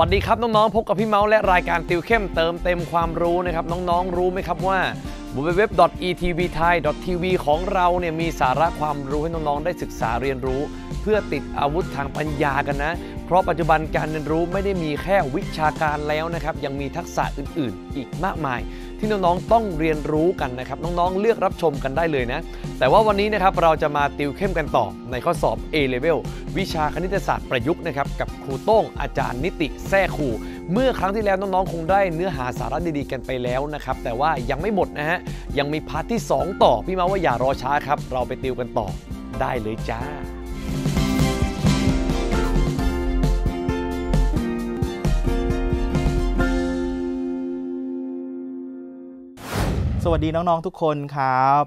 วัสดีครับ น้อง ๆพบกับพี่เมาส์และรายการติวเข้มเติมเต็มความรู้นะครับน้องๆรู้ไหมครับว่า www.etvthai.tv ของเราเนี่ยมีสาระความรู้ให้น้อง ๆ ได้ศึกษาเรียนรู้พื่อติดอาวุธทางปัญญากันนะ เพราะปัจจุบันการเรียนรู้ไม่ได้มีแค่วิชาการแล้วนะครับ ยังมีทักษะอื่นๆอีกมากมาย ที่น้องๆต้องเรียนรู้กันนะครับ น้องๆเลือกรับชมกันได้เลยนะ แต่ว่าวันนี้นะครับเราจะมาติวเข้มกันต่อ ในข้อสอบ A-Level วิชาคณิตศาสตร์ประยุกต์นะครับกับครูโต้งอาจารย์นิติแท้ครู เมื่อครั้งที่แล้วน้องๆคงได้เนื้อหาสาระดีๆกันไปแล้วนะครับ แต่ว่ายังไม่หมดนะฮะ ยังมีพาร์ทที่ 2 ต่อพี่มาว่าอย่ารอช้าครับ เราไปติวกันต่อได้เลยจ้าสวัสดีน้อง ๆ ทุกคนครับ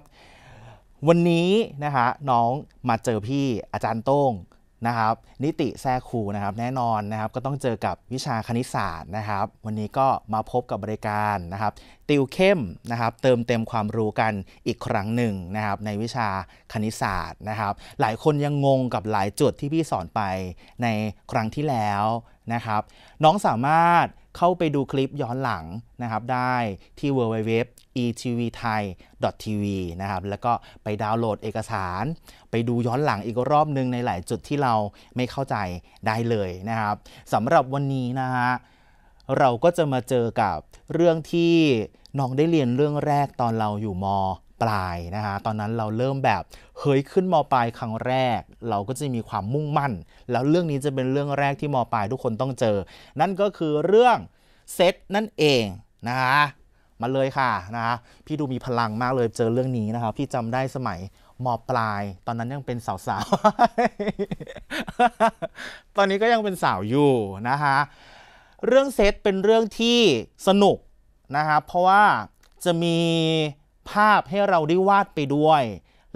วันนี้นะคะน้องมาเจอพี่อาจารย์โต้งนะครับ นิติแซคูนะครับ แน่นอนนะครับก็ต้องเจอกับวิชาคณิตศาสตร์นะครับ วันนี้ก็มาพบกับบริการนะครับ ติวเข้มนะครับ เติมเต็มความรู้กันอีกครั้งหนึ่งนะครับในวิชาคณิตศาสตร์นะครับ หลายคนยังงงกับหลายจุดที่พี่สอนไปในครั้งที่แล้วนะครับ น้องสามารถเข้าไปดูคลิปย้อนหลังนะครับได้ที่ www etvthai.tv นะครับแล้วก็ไปดาวน์โหลดเอกสาร ไปดูย้อนหลังอีกรอบนึง ในหลายจุดที่เราไม่เข้าใจได้เลยนะครับสำหรับวันนี้นะฮะเราก็จะมาเจอกับเรื่องที่ น้องได้เรียนเรื่องแรกตอนเราอยู่มปลายนะฮะตอนนั้นเราเริ่มแบบเฮ้ยขึ้นมปลายครั้งแรก เราก็จะมีความมุ่งมั่น แล้วเรื่องนี้จะเป็นเรื่องแรกที่มปลายทุกคนต้องเจอ นั่นก็คือเรื่องเซตนั่นเองนะฮะมาเลยค่ะนะคะพี่ดูมีพลังมากเลยเจอเรื่องนี้นะครับพี่จำได้สมัยมอปลาย ตอนนั้นยังเป็นสาวๆตอนนี้ก็ยังเป็นสาวอยู่นะคะเรื่องเซตเป็นเรื่องที่สนุกนะครับเพราะว่าจะมีภาพให้เราได้วาดไปด้วย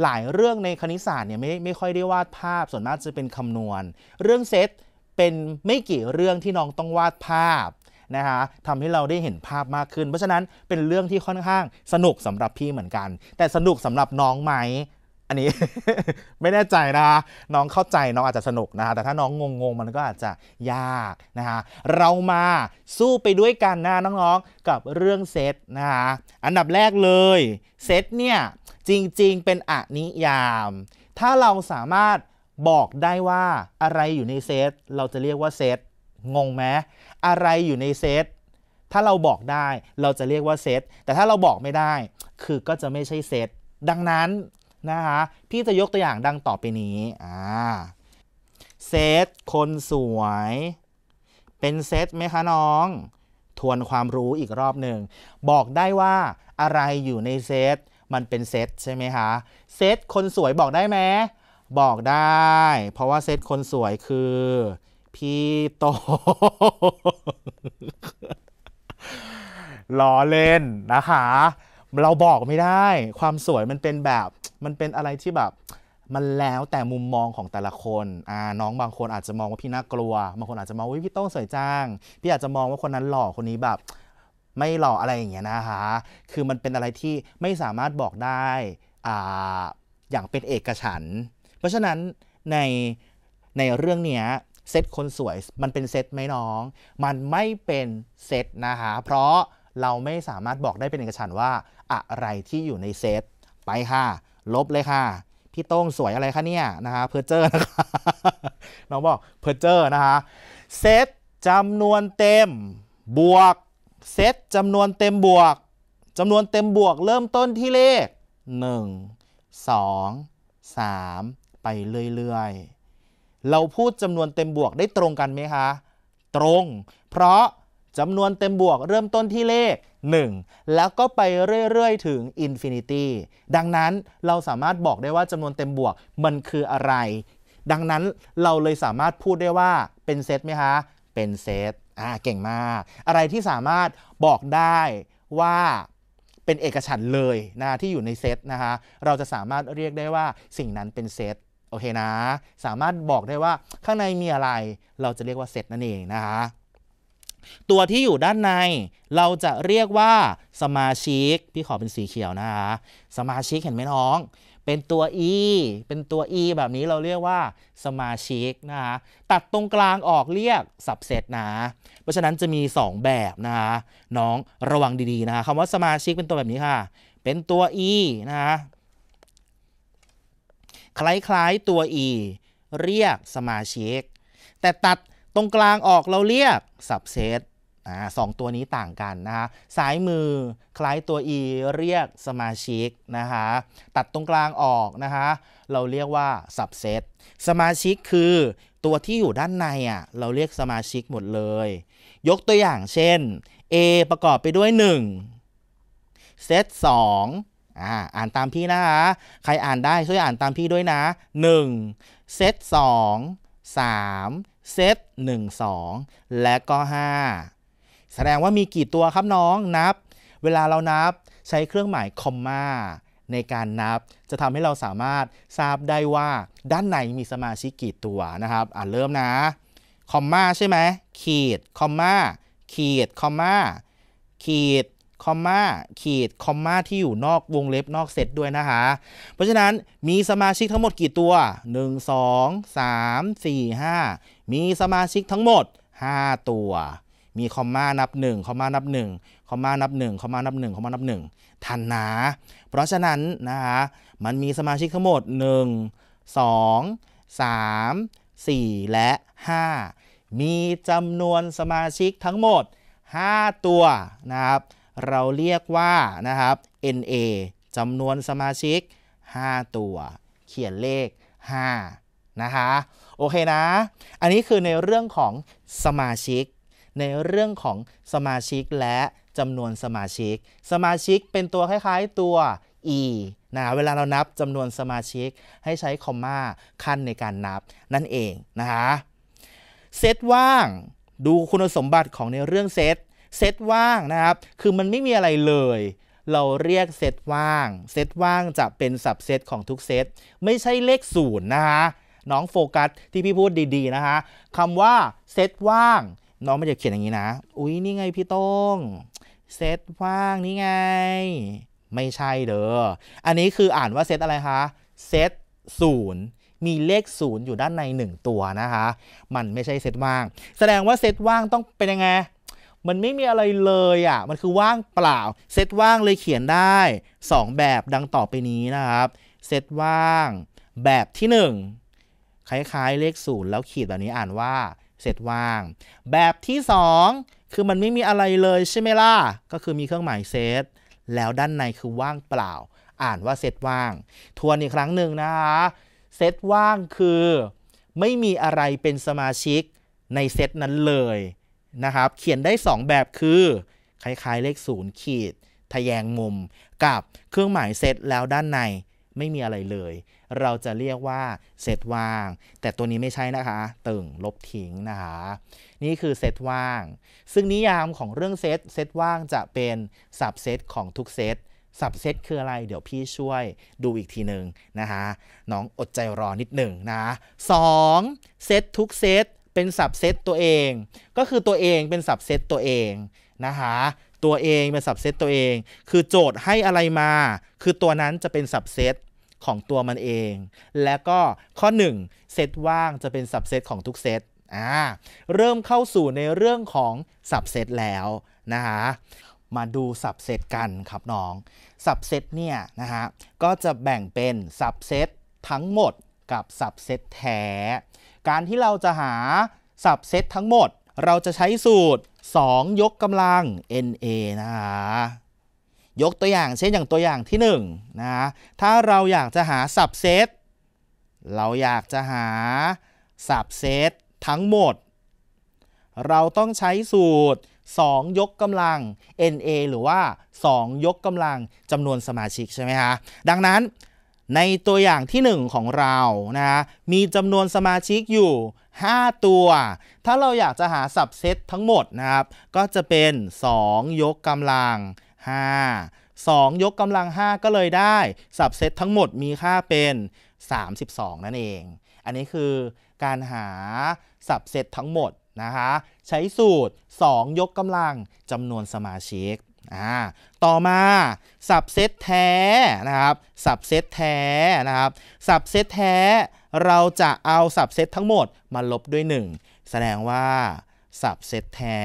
หลายเรื่องในคณิตศาสตร์เนี่ยไม่ไม่ค่อยได้วาดภาพ ส่วนมากจะเป็นคำนวณ เรื่องเซตเป็นไม่กี่เรื่องที่น้องต้องวาดภาพนะคะทำให้เราได้เห็นภาพมากขึ้น เพราะฉะนั้นเป็นเรื่องที่ค่อนข้างสนุกสำหรับพี่เหมือนกัน แต่สนุกสำหรับน้องไหมอันนี้ไม่แน่ใจนะน้องเข้าใจน้องอาจจะสนุกนะะแต่ถ้าน้องงงๆมันก็อาจจะยากนะฮะเรามาสู้ไปด้วยกันนะน้องๆกับเรื่องเซตนะฮะอันดับแรกเลยเซตเนี่ยจริงๆเป็นอนิยาม ถ้าเราสามารถบอกได้ว่าอะไรอยู่ในเซตเราจะเรียกว่าเซตงงไหมอะไรอยู่ในเซตถ้าเราบอกได้เราจะเรียกว่าเซตแต่ถ้าเราบอกไม่ได้ คือก็จะไม่ใช่เซตดังนั้นนะคะพี่จะยกตัวอย่างดังต่อไปนี้อ่าเซตคนสวย เป็นเซตไหมคะน้อง ทวนความรู้อีกรอบหนึ่ง บอกได้ว่าอะไรอยู่ในเซตมันเป็นเซตใช่ไหมคะเซตคนสวยบอกได้ไหมบอกได้ เพราะว่าเซตคนสวยคือพี่โตล้อเล่นนะคะ เราบอกไม่ได้ ความสวยมันเป็นแบบ มันเป็นอะไรที่แบบ มันแล้วแต่มุมมองของแต่ละคนอ่าน้องบางคนอาจจะมองว่าพี่น่ากลัว บางคนอาจจะมองว่าพี่โต้งสวยจังพี่อาจจะมองว่าคนนั้นหล่อ คนนี้แบบ ไม่หล่ออะไรอย่างเงี้ยนะคะ คือมันเป็นอะไรที่ไม่สามารถบอกได้อ่าอย่างเป็นเอกฉัน เพราะฉะนั้นในในเรื่องเนี้ยเซตคนสวยมันเป็นเซตไหมน้อง มันไม่เป็นเซตนะคะ เพราะเราไม่สามารถบอกได้เป็นเอกฉันว่าอะไรที่อยู่ในเซตไปค่ะลบเลยค่ะพี่โต้งสวยอะไรคะเนี่ยนะคะเพอร์เจอร์นะคะน้องบอกเพอร์เจอร์นะคะเซตจำนวนเต็มบวกเซตจำนวนเต็มบวกจำนวนเต็มบวกเริ่มต้นที่เลข 1 2 3 ไปเรื่อย ๆเราพูดจำนวนเต็มบวกได้ตรงกันไหมคะ ตรง เพราะจำนวนเต็มบวกเริ่มต้นที่เลข 1 แล้วก็ไปเรื่อยๆถึงอินฟินิตี้ดังนั้นเราสามารถบอกได้ว่าจำนวนเต็มบวกมันคืออะไร ดังนั้นเราเลยสามารถพูดได้ว่าเป็นเซตไหมคะเป็นเซตอ่าเก่งมาก อะไรที่สามารถบอกได้ว่าเป็นเอกฉันเลยนะที่อยู่ในเซตนะคะเราจะสามารถเรียกได้ว่าสิ่งนั้นเป็นเซตโอเคนะสามารถบอกได้ว่าข้างในมีอะไร เราจะเรียกว่าเซตนั่นเองนะคะ ตัวที่อยู่ด้านใน เราจะเรียกว่าสมาชิกพี่ขอเป็นสีเขียวนะคะสมาชิกเห็นไหมน้อง เป็นตัว e เป็นตัว e แบบนี้เราเรียกว่าสมาชิก นะคะตัดตรงกลางออกเรียกสับเซตนะ เพราะฉะนั้นจะมี 2 แบบนะคะน้องระวังดีๆนะคะคำว่าสมาชิกเป็นตัวแบบนี้ค่ะ เป็นตัว e นะคะคล้ายๆตัว e เรียกสมาชิก แต่ตัดตรงกลางออกเราเรียกสับเซตสองตัวนี้ต่างกันนะคะซ้ายมือคล้ายตัว e เรียกสมาชิกนะคะตัดตรงกลางออกนะคะเราเรียกว่า subset สมาชิกคือตัวที่อยู่ด้านในอ่ะเราเรียกสมาชิกหมดเลย ยกตัวอย่างเช่น a ประกอบไปด้วย1เซต2อ่าอ่านตามพี่นะคะใครอ่านได้ช่วยอ่านตามพี่ด้วยนะ 1 เซต2 3 เซต1 2 และก็ 5 แสดงว่ามีกี่ตัวครับน้องนับ เวลาเรานับใช้เครื่องหมายคอมมาในการนับจะทำให้เราสามารถทราบได้ว่า ด้านไหนมีสมาชิกกี่ตัวนะครับ อ่านเริ่มนะ คอมมาใช่ไหม ขีด คอมมาขีด คอมมาขีดคอมมาขีดคอมมาที่อยู่นอกวงเล็บนอกเซตด้วยนะคะ เพราะฉะนั้นมีสมาชิกทั้งหมดกี่ตัว 1 2 3 4 5 มีสมาชิกทั้งหมด 5 ตัว มีคอมมานับ1คอมมานับ1คอมมานับ1คอมมานับ1คอมมานับ 1 ทันนะเพราะฉะนั้นนะคะมันมีสมาชิกทั้งหมด 1 2 3 4 และ 5 มีจำนวนสมาชิกทั้งหมด 5 ตัวนะครับเราเรียกว่านะครับ NA จำนวนสมาชิก 5 ตัว เขียนเลข5นะคะโอเคนะอันนี้คือในเรื่องของสมาชิก ในเรื่องของสมาชิกและจำนวนสมาชิกสมาชิกเป็นตัวคล้ายๆตัว e นะเวลาเรานับจำนวนสมาชิกให้ใช้คอมมาขั้นในการนับนั่นเองนะคะเซตว่างดูคุณสมบัติของในเรื่องเซตเซตว่างนะครับ คือมันไม่มีอะไรเลย เราเรียกเซตว่าง เซตว่างจะเป็น สับเซตของทุกเซต ไม่ใช่เลขศูนย์นะคะน้องโฟกัส ที่พี่พูดดีๆนะคะคำว่าเซตว่าง น้องไม่จะเขียนอย่างนี้นะ อุ้ยนี่ไงพี่ต้งเซตว่างนี่ไง ไม่ใช่เด้อ อันนี้คืออ่านว่าเซตอะไรคะ เซตศูนย์มีเลขศูนย์อยู่ด้านใน1 ตัวนะคะ มันไม่ใช่เซตว่าง แสดงว่าเซตว่างต้องเป็นยังไงมันไม่มีอะไรเลยอะ่ะ มันคือว่างเปล่า เซตว่างเลยเขียนได้ 2 แบบดังต่อไปนี้นะครับ เซตว่าง แบบที่ 1 คล้าย ๆ เลขศูนย์แล้วขีดแบบนี้อ่านว่าเซตว่าง แบบที่ 2 คือมันไม่มีอะไรเลยใช่ไหมล่ะ ก็คือมีเครื่องหมายเซตแล้วด้านในคือว่างเปล่า อ่านว่าเซตว่าง ทวนอีกครั้งหนึ่งนะคะเซตว่างคือ ไม่มีอะไรเป็นสมาชิกในเซตนั้นเลยนะครับเขียนได้ 2 แบบคือ คล้ายๆ เลขศูนย์ขีดทะแยงมุมกับเครื่องหมายเซตแล้วด้านในไม่มีอะไรเลย เราจะเรียกว่าเซตว่าง แต่ตัวนี้ไม่ใช่นะคะ ตึงลบทิ้งนะคะ นี่คือเซตว่าง ซึ่งนิยามของเรื่องเซตเซตว่างจะเป็นสับเซตของทุกเซตสับเซตคืออะไรเดี๋ยวพี่ช่วยดูอีกทีหนึ่งนะคะน้องอดใจรอนิดหนึ่งนะสองเซตทุกเซตเป็นสับเซตตัวเองก็คือตัวเองเป็นสับเซตตัวเองนะคะตัวเองเป็นสับเซตตัวเองคือโจทย์ให้อะไรมา คือตัวนั้นจะเป็นสับเซตของตัวมันเอง และก็ข้อ1เซตว่างจะเป็นสับเซตของทุกเซตอ่าเริ่มเข้าสู่ในเรื่องของสับเซตแล้วนะคะมาดูสับเซตกันครับน้องสับเซตเนี่ยนะฮะก็จะแบ่งเป็นสับเซตทั้งหมดกับสับเซตแท้การที่เราจะหาสับเซตทั้งหมด เราจะใช้สูตร 2 ยกกำลัง na นะคะยกตัวอย่างเช่นอย่างตัวอย่างที่1นะถ้าเราอยากจะหาสับเซต เราอยากจะหาสับเซตทั้งหมด เราต้องใช้สูตร 2 ยกกำลัง na หรือว่า 2 ยกกำลังจำนวนสมาชิกใช่ไหมคะดังนั้นในตัวอย่างที่1ของเรานะมีจำนวนสมาชิกอยู่ 5 ตัว ถ้าเราอยากจะหาสับเซตทั้งหมดนะครับ ก็จะเป็น 2 ยกกำลัง 5 2 ยกกำลัง 5 ก็เลยได้ สับเซตทั้งหมดมีค่าเป็น 32 นั่นเอง อันนี้คือการหาสับเซตทั้งหมดนะคะใช้สูตร 2 ยกกำลังจำนวนสมาชิกต่อมาสับเซตแท้นะครับสับเซตแท้นะครับสับเซตแท้ เราจะเอาสับเซตทั้งหมดมาลบด้วย 1 แสดงว่าสับเซตแท้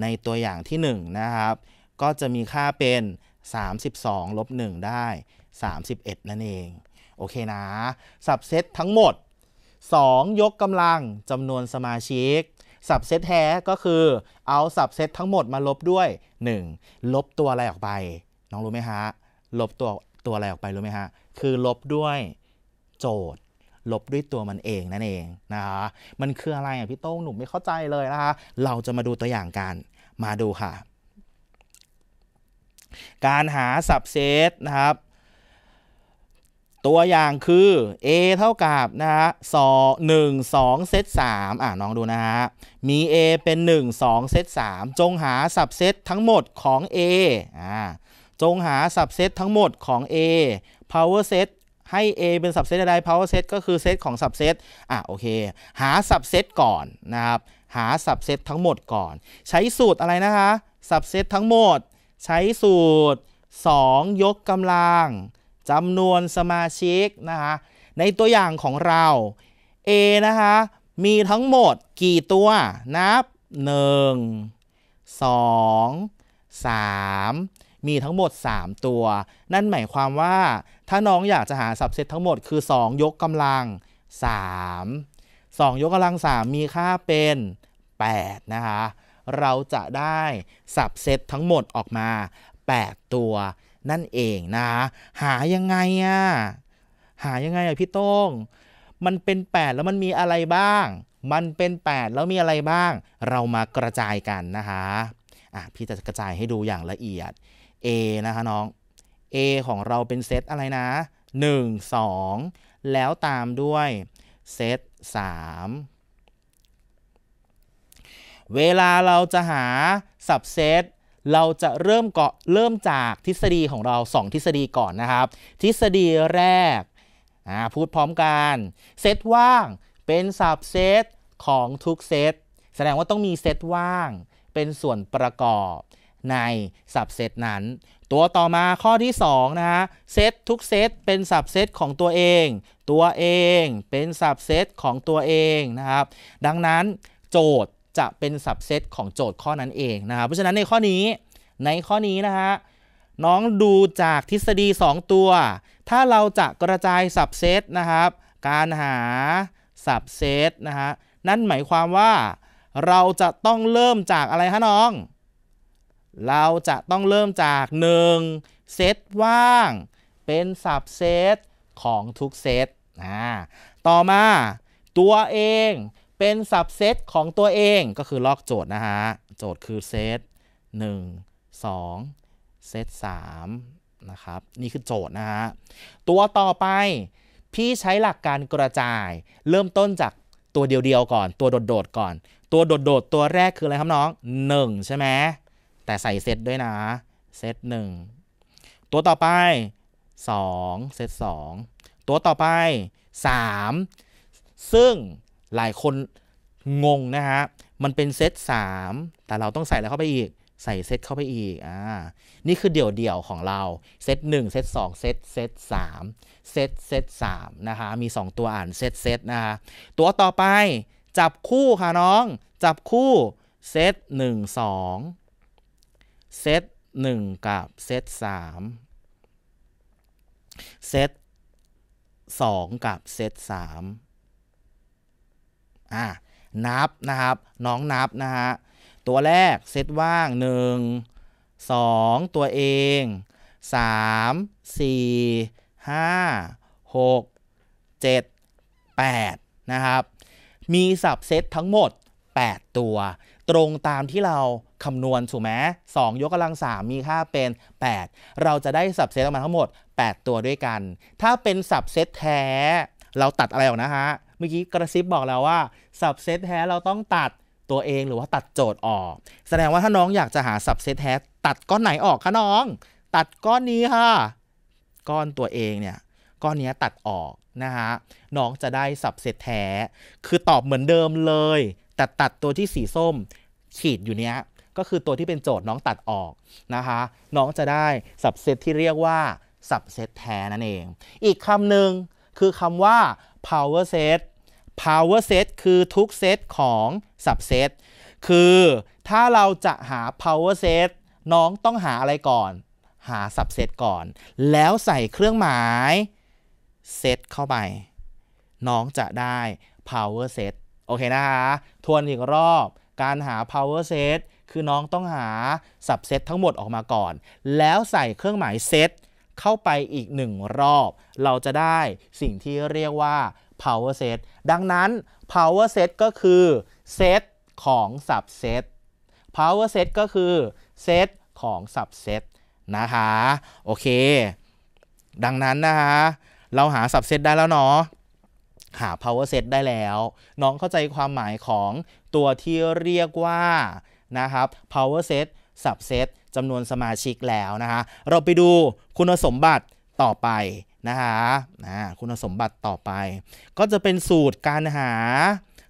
ในตัวอย่างที่1นะครับก็จะมีค่าเป็น 32ลบ1ได้ 31 นั่นเองโอเคนะสับเซตทั้งหมด 2 ยกกำลังจำนวนสมาชิกสับเซตแท้ก็คือเอาสับเซตทั้งหมดมาลบด้วย 1 ลบตัวอะไรออกไปน้องรู้ไหมฮะลบตัวตัวอะไรออกไป รู้ไหมฮะคือลบด้วยโจทย์ ลบด้วยตัวมันเองนั่นเองนะคะมันคืออะไรอ่ะพี่โต้งหนุ่มไม่เข้าใจเลยนะคะ เราจะมาดูตัวอย่างกัน มาดูค่ะ การหาสับเซตนะครับตัวอย่างคือ a เท่ากับ นะฮะสอหนึ่งสองเซตสามอ่ะน้องดูนะฮะ มี a เป็น1 2เซตสามจงหา สับเซตทั้งหมดของ a อ่า จงหา สับเซตทั้งหมดของ a power set ให้ a เป็นสับเซตใด power set ก็คือเซตของสับเซต อ่ะโอเค หา สับเซตก่อนนะครับ หาสับเซตทั้งหมดก่อน ใช้สูตรอะไรนะคะ สับเซตทั้งหมด ใช้สูตร 2 ยกกำลังจำนวนสมาชิกนะคะในตัวอย่างของเรา A นะคะมีทั้งหมดกี่ตัวนับ 1 2 3 มีทั้งหมด 3 ตัว นั่นหมายความว่าถ้าน้องอยากจะหาสับเซตทั้งหมดคือ 2 ยกกำลัง 3 2 ยกกำลัง 3 มีค่าเป็น8นะคะเราจะได้สับเซตทั้งหมดออกมา 8 ตัวนั่นเองนะหายังไงอ่ะ หายังไงอ่ะพี่โต้ง มันเป็น 8 แล้วมันมีอะไรบ้าง มันเป็น 8 แล้วมีอะไรบ้าง เรามากระจายกัน นะคะ อ่ะพี่จะกระจายให้ดูอย่างละเอียด A นะคะน้อง A ของเราเป็นเซตอะไรนะ 1 2 แล้วตามด้วยเซต3เวลาเราจะหา สับเซตเราจะเริ่มเกาะเริ่มจากทฤษฎีของเรา 2ทฤษฎีก่อนนะครับ ทฤษฎีแรกพูดพร้อมกันเซตว่างเป็นสับเซตของทุกเซตแสดงว่าต้องมีเซตว่างเป็นส่วนประกอบในสับเซตนั้นตัวต่อมาข้อที่2นะฮะเซตทุกเซตเป็นสับเซตของตัวเอง ตัวเองเป็นสับเซตของตัวเองนะครับดังนั้นโจทย์จะเป็นสับเซตของโจทย์ข้อนั้นเอง นะครับ เพราะฉะนั้นในข้อนี้ในข้อนี้นะฮะน้องดูจากทฤษฎี 2 ตัว ถ้าเราจะกระจายสับเซตนะครับ การหาสับเซตนะฮะนั่นหมายความว่าเราจะต้องเริ่มจากอะไรฮะน้อง เราจะต้องเริ่มจาก1เซตว่างเป็นสับเซตของทุกเซตนะต่อมาตัวเองเป็นสับเซตของตัวเองก็คือลอกโจทย์นะฮะ โจทย์คือเซต1 2เซต3นะครับนี่คือโจทย์นะฮะ ตัวต่อไปพี่ใช้หลักการกระจายเริ่มต้นจากตัวเดียวๆก่อน ตัวโดดๆก่อน ตัวโดดๆ ตัวแรกคืออะไรครับน้อง 1 ใช่ไหมแต่ใส่เซตด้วยนะเซต1ตัวต่อไป2เซต2ตัวต่อไป 3 ซึ่งหลายคนงงนะฮะ มันเป็นเซต3แต่เราต้องใส่อะไรเข้าไปอีก ใส่เซตเข้าไปอีก อ่า นี่คือเดี่ยวเดี่ยวของเรา เซต1เซต2เซต เซต3เซต เซต3นะคะมี 2 ตัวอ่านเซตเซตนะคะตัวต่อไปจับคู่ค่ะน้อง จับคู่ เซต1 2เซต1กับเซต3เซต2กับเซต3อ่านับนะครับน้องนับนะฮะตัวแรกเซตว่าง 1 2 ตัวเอง 3 4 5 6 7 8นะครับมีสับเซตทั้งหมด 8 ตัว ตรงตามที่เราคำนวณถูกไหม2ยกกำลัง 3 มีค่าเป็น 8 เราจะได้สับเซตออกมาทั้งหมด 8 ตัวด้วยกัน ถ้าเป็นสับเซตแท้เราตัดอะไรออกนะฮะมื่อกี้กระซิบบอกแล้วว่าสับเซตแท้เราต้องตัดตัวเองหรือว่าตัดโจทย์ออก แสดงว่าถ้าน้องอยากจะหาสับเซตแท้ ตัดก้อนไหนออกคะน้อง ตัดก้อนนี้ค่ะก้อนตัวเองเนี่ยก้อนนี้ตัดออกนะฮะน้องจะได้สับเซตแท้คือตอบเหมือนเดิมเลยแต่ตัดตัวที่สีส้มขีดอยู่เนี้ยก็คือตัวที่เป็นโจทย์น้องตัดออกนะคะน้องจะได้สับเซตที่เรียกว่าสับเซตแท้นั่นเองอีกคำหนึ่งคือคำว่า power set power set คือทุกเซตของ subset คือถ้าเราจะหา power set น้องต้องหาอะไรก่อน หา subset ก่อน แล้วใส่เครื่องหมาย set เข้าไป น้องจะได้ power set โอเคนะคะ ทวนอีกรอบ การหา power set คือน้องต้องหา subset ทั้งหมดออกมาก่อน แล้วใส่เครื่องหมาย set เข้าไปอีกหนึ่งรอบ เราจะได้สิ่งที่เรียกว่า power set ดังนั้น power set ก็คือเซตของ subset power set ก็คือเซตของ subset นะคะโอเค ดังนั้นนะคะเราหา subset ได้แล้วเนาะ หา power set ได้แล้ว น้องเข้าใจความหมายของตัวที่เรียกว่านะครับ power set subset จำนวนสมาชิกแล้วนะคะเราไปดูคุณสมบัติต่อไปนะคะนะคุณสมบัติต่อไป ก็จะเป็นสูตรการหา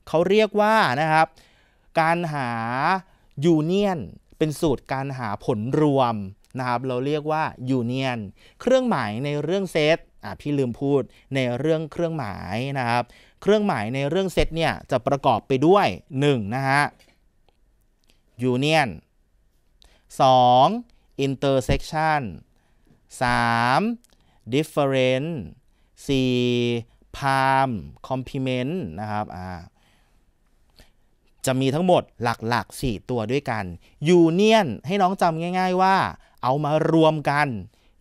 เขาเรียกว่านะครับ การหายูเนียนเป็นสูตรการหาผลรวมนะครับเราเรียกว่ายูเนียนเครื่องหมายในเรื่องเซตอ่ะพี่ลืมพูดในเรื่องเครื่องหมายนะครับเครื่องหมายในเรื่องเซตเนี่ยจะประกอบไปด้วย1นะฮะยูเนียนสองอินเตอร์เซ็กชันสาม different C palm complement นะครับอ่าจะมีทั้งหมดหลักๆ4ตัวด้วยกันยูเนียนให้น้องจำง่ายๆว่า เอามารวมกัน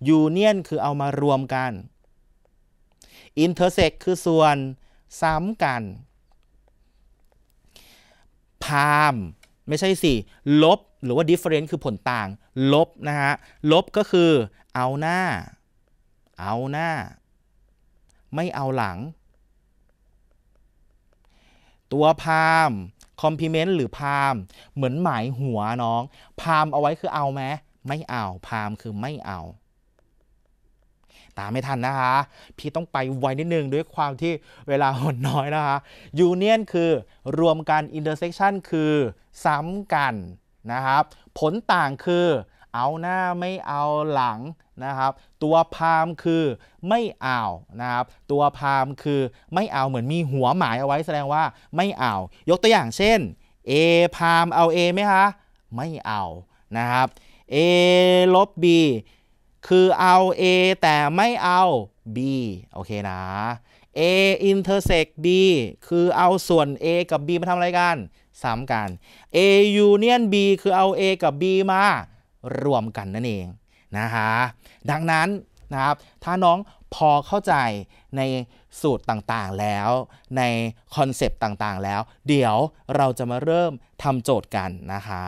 ยูเนียนคือเอามารวมกันอินเ intersect คือส่วนซ้ำกันพามไม่ใช่สิลบหรือว่า d i f f e r e n t คือผลต่าง ลบนะฮะ ลบก็คือเอาหน้าเอาหน้า ไม่เอาหลัง ตัวพามคอมพลีเมนต์หรือพามเหมือนหมายหัวน้องพามเอาไว้คือเอาไหมไม่เอาพามคือไม่เอา ตามไม่ทันนะคะ พี่ต้องไปไวนิดนึงด้วยความที่เวลาหดน้อยนะคะยูเนียนคือรวมกันอินเตอร์เซ็กชันคือซ้ำกันนะครับผลต่างคือเอาหน้าไม่เอาหลังนะครับตัวพามคือไม่อ่าวนะครับตัวพามคือไม่อ่าวเหมือนมีหัวหมายเอาไว้แสดงว่าไม่อ่าวยกตัวอย่างเช่น A พามเอา A ไหมคะ ไม่เอา นะครับ A ลบ B คือเอา A แต่ไม่เอา B โอเคนะ A intersect B คือเอาส่วน A กับ B มาทำอะไรกันซ้ำกัน A union B คือเอา A กับ B มา รวมกันนั่นเองนะคะดังนั้นนะครับถ้าน้องพอเข้าใจในสูตรต่างๆแล้ว ในคอนเซปต์ต่างๆแล้ว เดี๋ยวเราจะมาเริ่มทำโจทย์กันนะคะ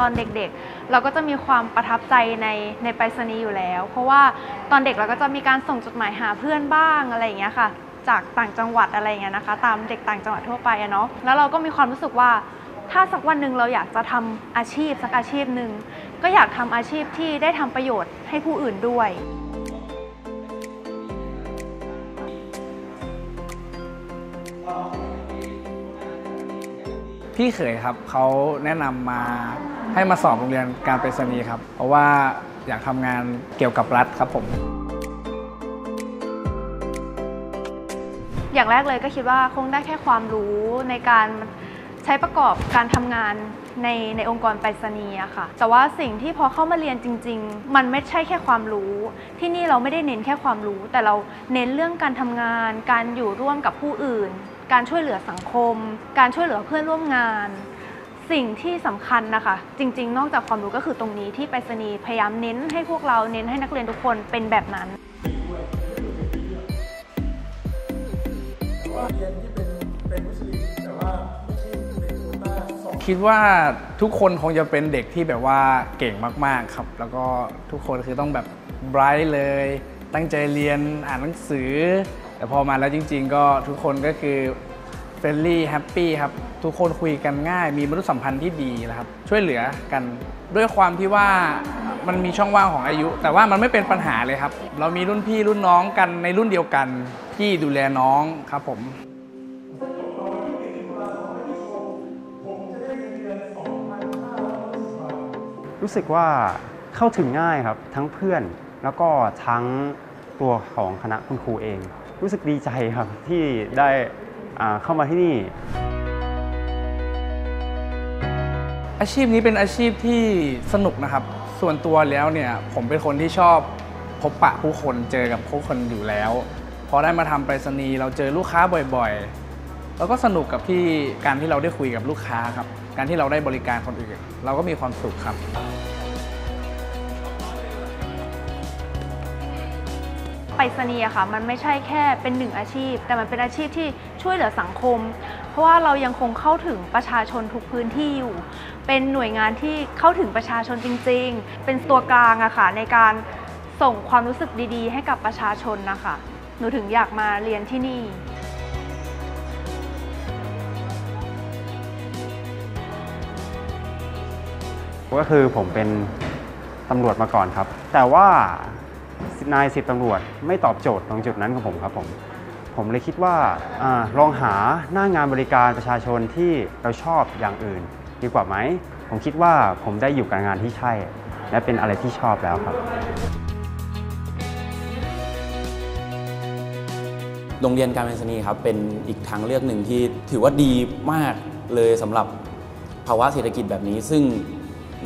ตอนเด็กๆ เราก็จะมีความประทับใจในในไปรษณีย์อยู่แล้ว เพราะว่าตอนเด็กเราก็จะมีการส่งจดหมายหาเพื่อนบ้างอะไรอย่างเงี้ยค่ะจากต่างจังหวัดอะไรเงี้ยนะคะ ตามเด็กต่างจังหวัดทั่วไปอะเนาะแล้วเราก็มีความรู้สึกว่าถ้าสักวันหนึ่งเราอยากจะทำอาชีพสักอาชีพหนึ่งก็อยากทำอาชีพที่ได้ทำประโยชน์ให้ผู้อื่นด้วยพี่เขยครับเขาแนะนำมาให้มาสอบโรงเรียนการไปรษณีย์ครับเพราะว่าอยากทำงานเกี่ยวกับรัฐครับผม อย่างแรกเลยก็คิดว่าคงได้แค่ความรู้ในการใช้ประกอบการทำงานในในองค์กรไปรษณีย์อะค่ะ แต่ว่าสิ่งที่พอเข้ามาเรียนจริง ๆ มันไม่ใช่แค่ความรู้ ที่นี่เราไม่ได้เน้นแค่ความรู้ แต่เราเน้นเรื่องการทำงาน การอยู่ร่วมกับผู้อื่น การช่วยเหลือสังคม การช่วยเหลือเพื่อนร่วมงานสิ่งที่สำคัญนะคะ จริง ๆ นอกจากความรู้ก็คือตรงนี้ที่ไปรษณีย์พยายามเน้นให้พวกเราเน้นให้นักเรียนทุกคนเป็นแบบนั้น คิดว่าทุกคนคงจะเป็นเด็กที่แบบว่าเก่งมาก ๆ ครับ แล้วก็ทุกคนคือต้องแบบไบรท์เลย ตั้งใจเรียนอ่านหนังสือ แต่พอมาแล้วจริง ๆ ก็ทุกคนก็คือรนลี่แฮปปี้ครับ ทุกคนคุยกันง่าย มีมนุษยสัมพันธ์ที่ดีนะครับ ช่วยเหลือกันด้วยความที่ว่ามันมีช่องว่างของอายุ แต่ว่ามันไม่เป็นปัญหาเลยครับ เรามีรุ่นพี่รุ่นน้องกันในรุ่นเดียวกันพี่ดูแลน้องครับผม รู้สึกว่าเข้าถึงง่ายครับทั้งเพื่อนแล้วก็ทั้งตัวของคณะคุณครูเอง รู้สึกดีใจครับที่ได้เข้ามาที่นี่ อาชีพนี้เป็นอาชีพที่สนุกนะครับ ส่วนตัวแล้วเนี่ยผมเป็นคนที่ชอบพบปะผู้คนเจอกับผู้คนอยู่แล้วพอได้มาทำไปรษณีย์เราเจอลูกค้าบ่อยๆ แล้วก็สนุกกับที่การที่เราได้คุยกับลูกค้าครับการที่เราได้บริการคนอื่นเราก็มีความสุขครับ ไปรษณีย์อะค่ะมันไม่ใช่แค่เป็นหนึ่งอาชีพ แต่มันเป็นอาชีพที่ช่วยเหลือสังคม เพราะว่าเรายังคงเข้าถึงประชาชนทุกพื้นที่อยู่ เป็นหน่วยงานที่เข้าถึงประชาชนจริง ๆ เป็นตัวกลางอะค่ะในการส่งความรู้สึกดี ๆ ให้กับประชาชนนะคะหนูถึงอยากมาเรียนที่นี่ก็คือผมเป็นตำรวจมาก่อนครับ แต่ว่านายสิบตำรวจไม่ตอบโจทย์ตรงจุดนั้นของผมครับผมผมเลยคิดว่าอลองหาหน้างานบริการประชาชนที่เราชอบอย่างอื่น ดีกว่าไหมผมคิดว่าผมได้อยู่กับงานที่ใช่ และเป็นอะไรที่ชอบแล้วครับ โรงเรียนการเป็นสนีครับเป็นอีกทางเลือกหนึ่งที่ถือว่าดีมากเลยสำหรับภาวะเศรษฐกิจแบบนี้ซึ่ง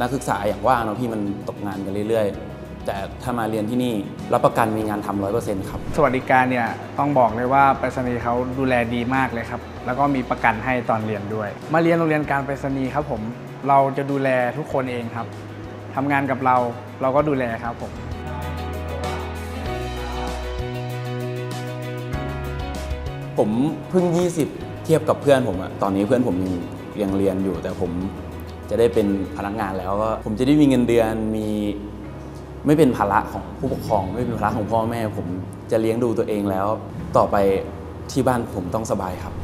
นักศึกษาอย่างว่าเนาะพี่มันตกงานกันเรื่อยๆแต่ถ้ามาเรียนที่นี่ รับประกันมีงานทำร้อยเปอร์เซ็นต์ครับสวัสดิการเนี่ยต้องบอกเลยว่าไปรษณีย์เขาดูแลดีมากเลยครับ แล้วก็มีประกันให้ตอนเรียนด้วย มาเรียนโรงเรียนการไปรษณีย์ครับ ผมเราจะดูแลทุกคนเองครับทำงานกับเราเราก็ดูแลครับผมผมเพิ่ง 20 เทียบกับเพื่อนผมอะตอนนี้เพื่อนผมยังเรียนอยู่แต่ผมจะได้เป็นพนักงานแล้วก็ผมจะได้มีเงินเดือนมีไม่เป็นภาระของผู้ปกครอง ไม่เป็นภาระของพ่อแม่ ผมจะเลี้ยงดูตัวเองแล้ว ต่อไปที่บ้านผมต้องสบายครับ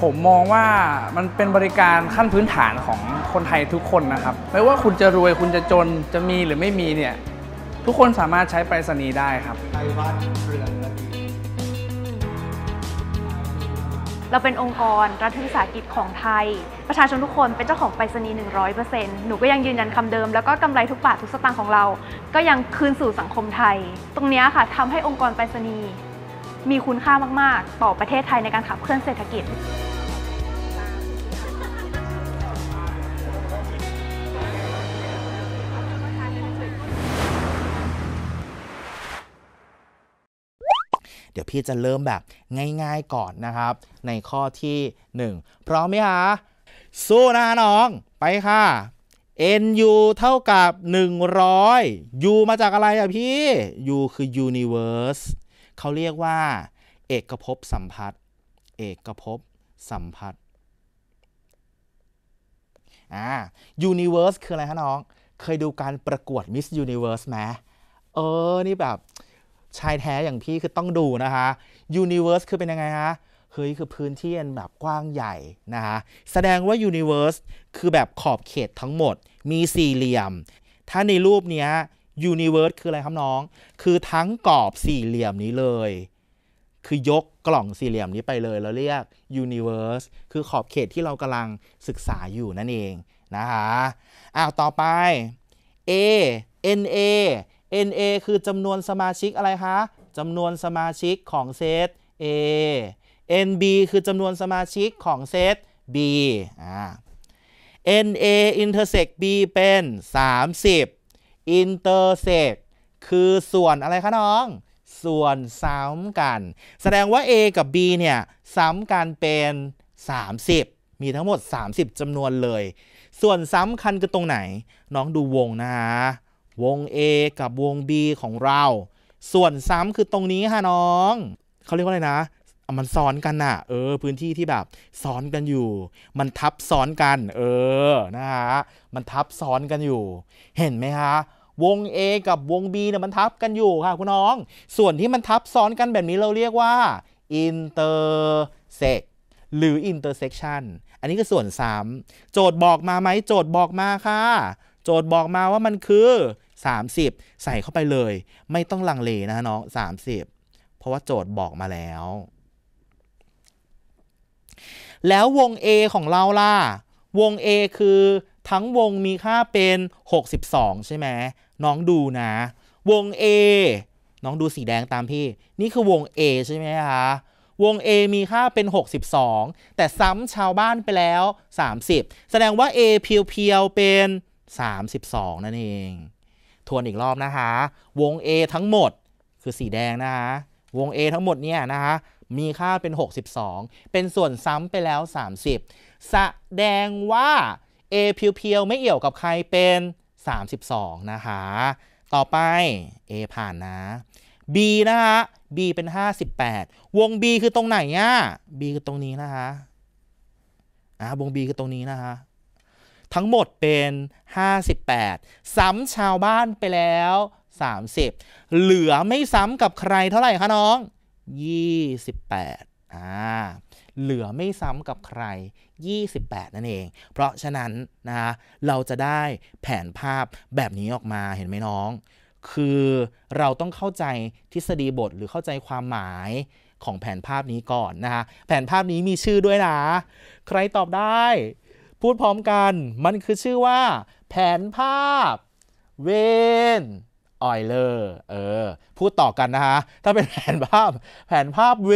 ผมมองว่ามันเป็นบริการขั้นพื้นฐานของคนไทยทุกคนนะครับไม่ว่าคุณจะรวยคุณจะจนจะมีหรือไม่มีเนี่ย ทุกคนสามารถใช้ไปรษณีย์ได้ครับไทยวัดเรือนเราเป็นองค์กรรัฐวิสาหกิจของไทย ประชาชนทุกคนเป็นเจ้าของไปรษณีย์ 100%หนูก็ยังยืนยันคำเดิม แล้วก็กำไรทุกบาททุกสตางค์ของเรา ก็ยังคืนสู่สังคมไทย ตรงนี้ค่ะทำให้องค์กรไปรษณีย์มีคุณค่ามาก ๆ ต่อประเทศไทยในการขับเคลื่อนเศรษฐกิจพี่จะเริ่มแบบง่ายๆก่อนนะครับ ในข้อที่ 1 พร้อมไหมคะสู้นะน้อง ไปค่ะ nu เท่ากับ 100 u มาจากอะไรอะพี่ u คือ universe เขาเรียกว่า เอกภพสัมพัทธ์เอกภพสัมพัทธ์อ่า universe คืออะไรฮะน้อง เคยดูการประกวด Miss Universe ไหมเออ นี่แบบชายแท้อย่างพี่คือต้องดูนะคะยูนิเวอร์สคือเป็นยังไงฮะเฮ้ยคือพื้นที่อันแบบกว้างใหญ่นะคะแสดงว่ายูนิเวอร์สคือแบบขอบเขตทั้งหมดมีสี่เหลี่ยมถ้าในรูปเนี้ยยูนิเวอร์สคืออะไรครับน้อง คือทั้งกรอบสี่เหลี่ยมนี้เลยคือยกกล่องสี่เหลี่ยมนี้ไปเลยแล้วเรียกยูนิเวอร์สคือขอบเขตที่เรากำลังศึกษาอยู่นั่นเองนะคะอ้าวต่อไป A N A NA คือจำนวนสมาชิกอะไรคะจำนวนสมาชิกของเซต A NB คือจำนวนสมาชิกของเซต B อ NA intersect B เป็น 30 intersect คือส่วนอะไรคะน้อง ส่วนซ้ำกัน แสดงว่า A กับ B เนี่ยซ้ำกันเป็น 30 มีทั้งหมด 30จำนวนเลย ส่วนซ้ำคันคือตรงไหน น้องดูวงนะฮะวง A กับวง B ของเรา ส่วนซ้ำคือตรงนี้ค่ะน้องเขาเรียกว่าอะไรนะ มันซ้อนกันน่ะ เออ พื้นที่ที่แบบซ้อนกันอยู่ มันทับซ้อนกัน เออนะฮะมันทับซ้อนกันอยู่ เห็นไหมคะวง A กับวง B เนี่ยมันทับกันอยู่ค่ะคุณน้อง ส่วนที่มันทับซ้อนกันแบบนี้เราเรียกว่า intersect หรือ intersection อันนี้คือส่วน 3 โจทย์บอกมาไหมโจทย์บอกมาค่ะ โจทย์บอกมาว่ามันคือ30 ใส่เข้าไปเลยไม่ต้องลังเลนะน้อง 30 เพราะว่าโจทย์บอกมาแล้ว แล้ววง A ของเราล่ะวง A คือทั้งวงมีค่าเป็น 62 ใช่ไหมน้องดูนะ วง A น้องดูสีแดงตามพี่ นี่คือวง A ใช่ไหมคะ วง A มีค่าเป็น 62 แต่ซ้ำชาวบ้านไปแล้ว 30 แสดงว่า A เพียวๆ เป็น 32 นั่นเองทวนอีกรอบนะคะวง A ทั้งหมดคือสีแดงนะคะวง A ทั้งหมดเนี่ยนะคะมีค่าเป็น 62 เป็นส่วนซ้ำไปแล้ว 30แสดงว่า A เพียวๆ ไม่เอี่ยวกับใครเป็น 32นะคะต่อไป A ผ่านนะ B นะคะ B เป็น 58 วง B คือตรงไหนอ่ะ B คือตรงนี้นะคะอ่า วง B คือตรงนี้นะคะทั้งหมดเป็น 58ซ้ำชาวบ้านไปแล้ว 30 เหลือไม่ซ้ำกับใครเท่าไหร่คะน้อง 28อ่าเหลือไม่ซ้ำกับใคร 28 นั่นเอง เพราะฉะนั้นนะเราจะได้แผนภาพแบบนี้ออกมาเห็นไหมน้อง คือเราต้องเข้าใจทฤษฎีบทหรือเข้าใจความหมายของแผนภาพนี้ก่อนนะคะแผนภาพนี้มีชื่อด้วยนะใครตอบได้พูดพร้อมกัน มันคือชื่อว่าแผนภาพ เวนออยเลอร์ เออ พูดต่อกันนะฮะถ้าเป็นแผนภาพแผนภาพเว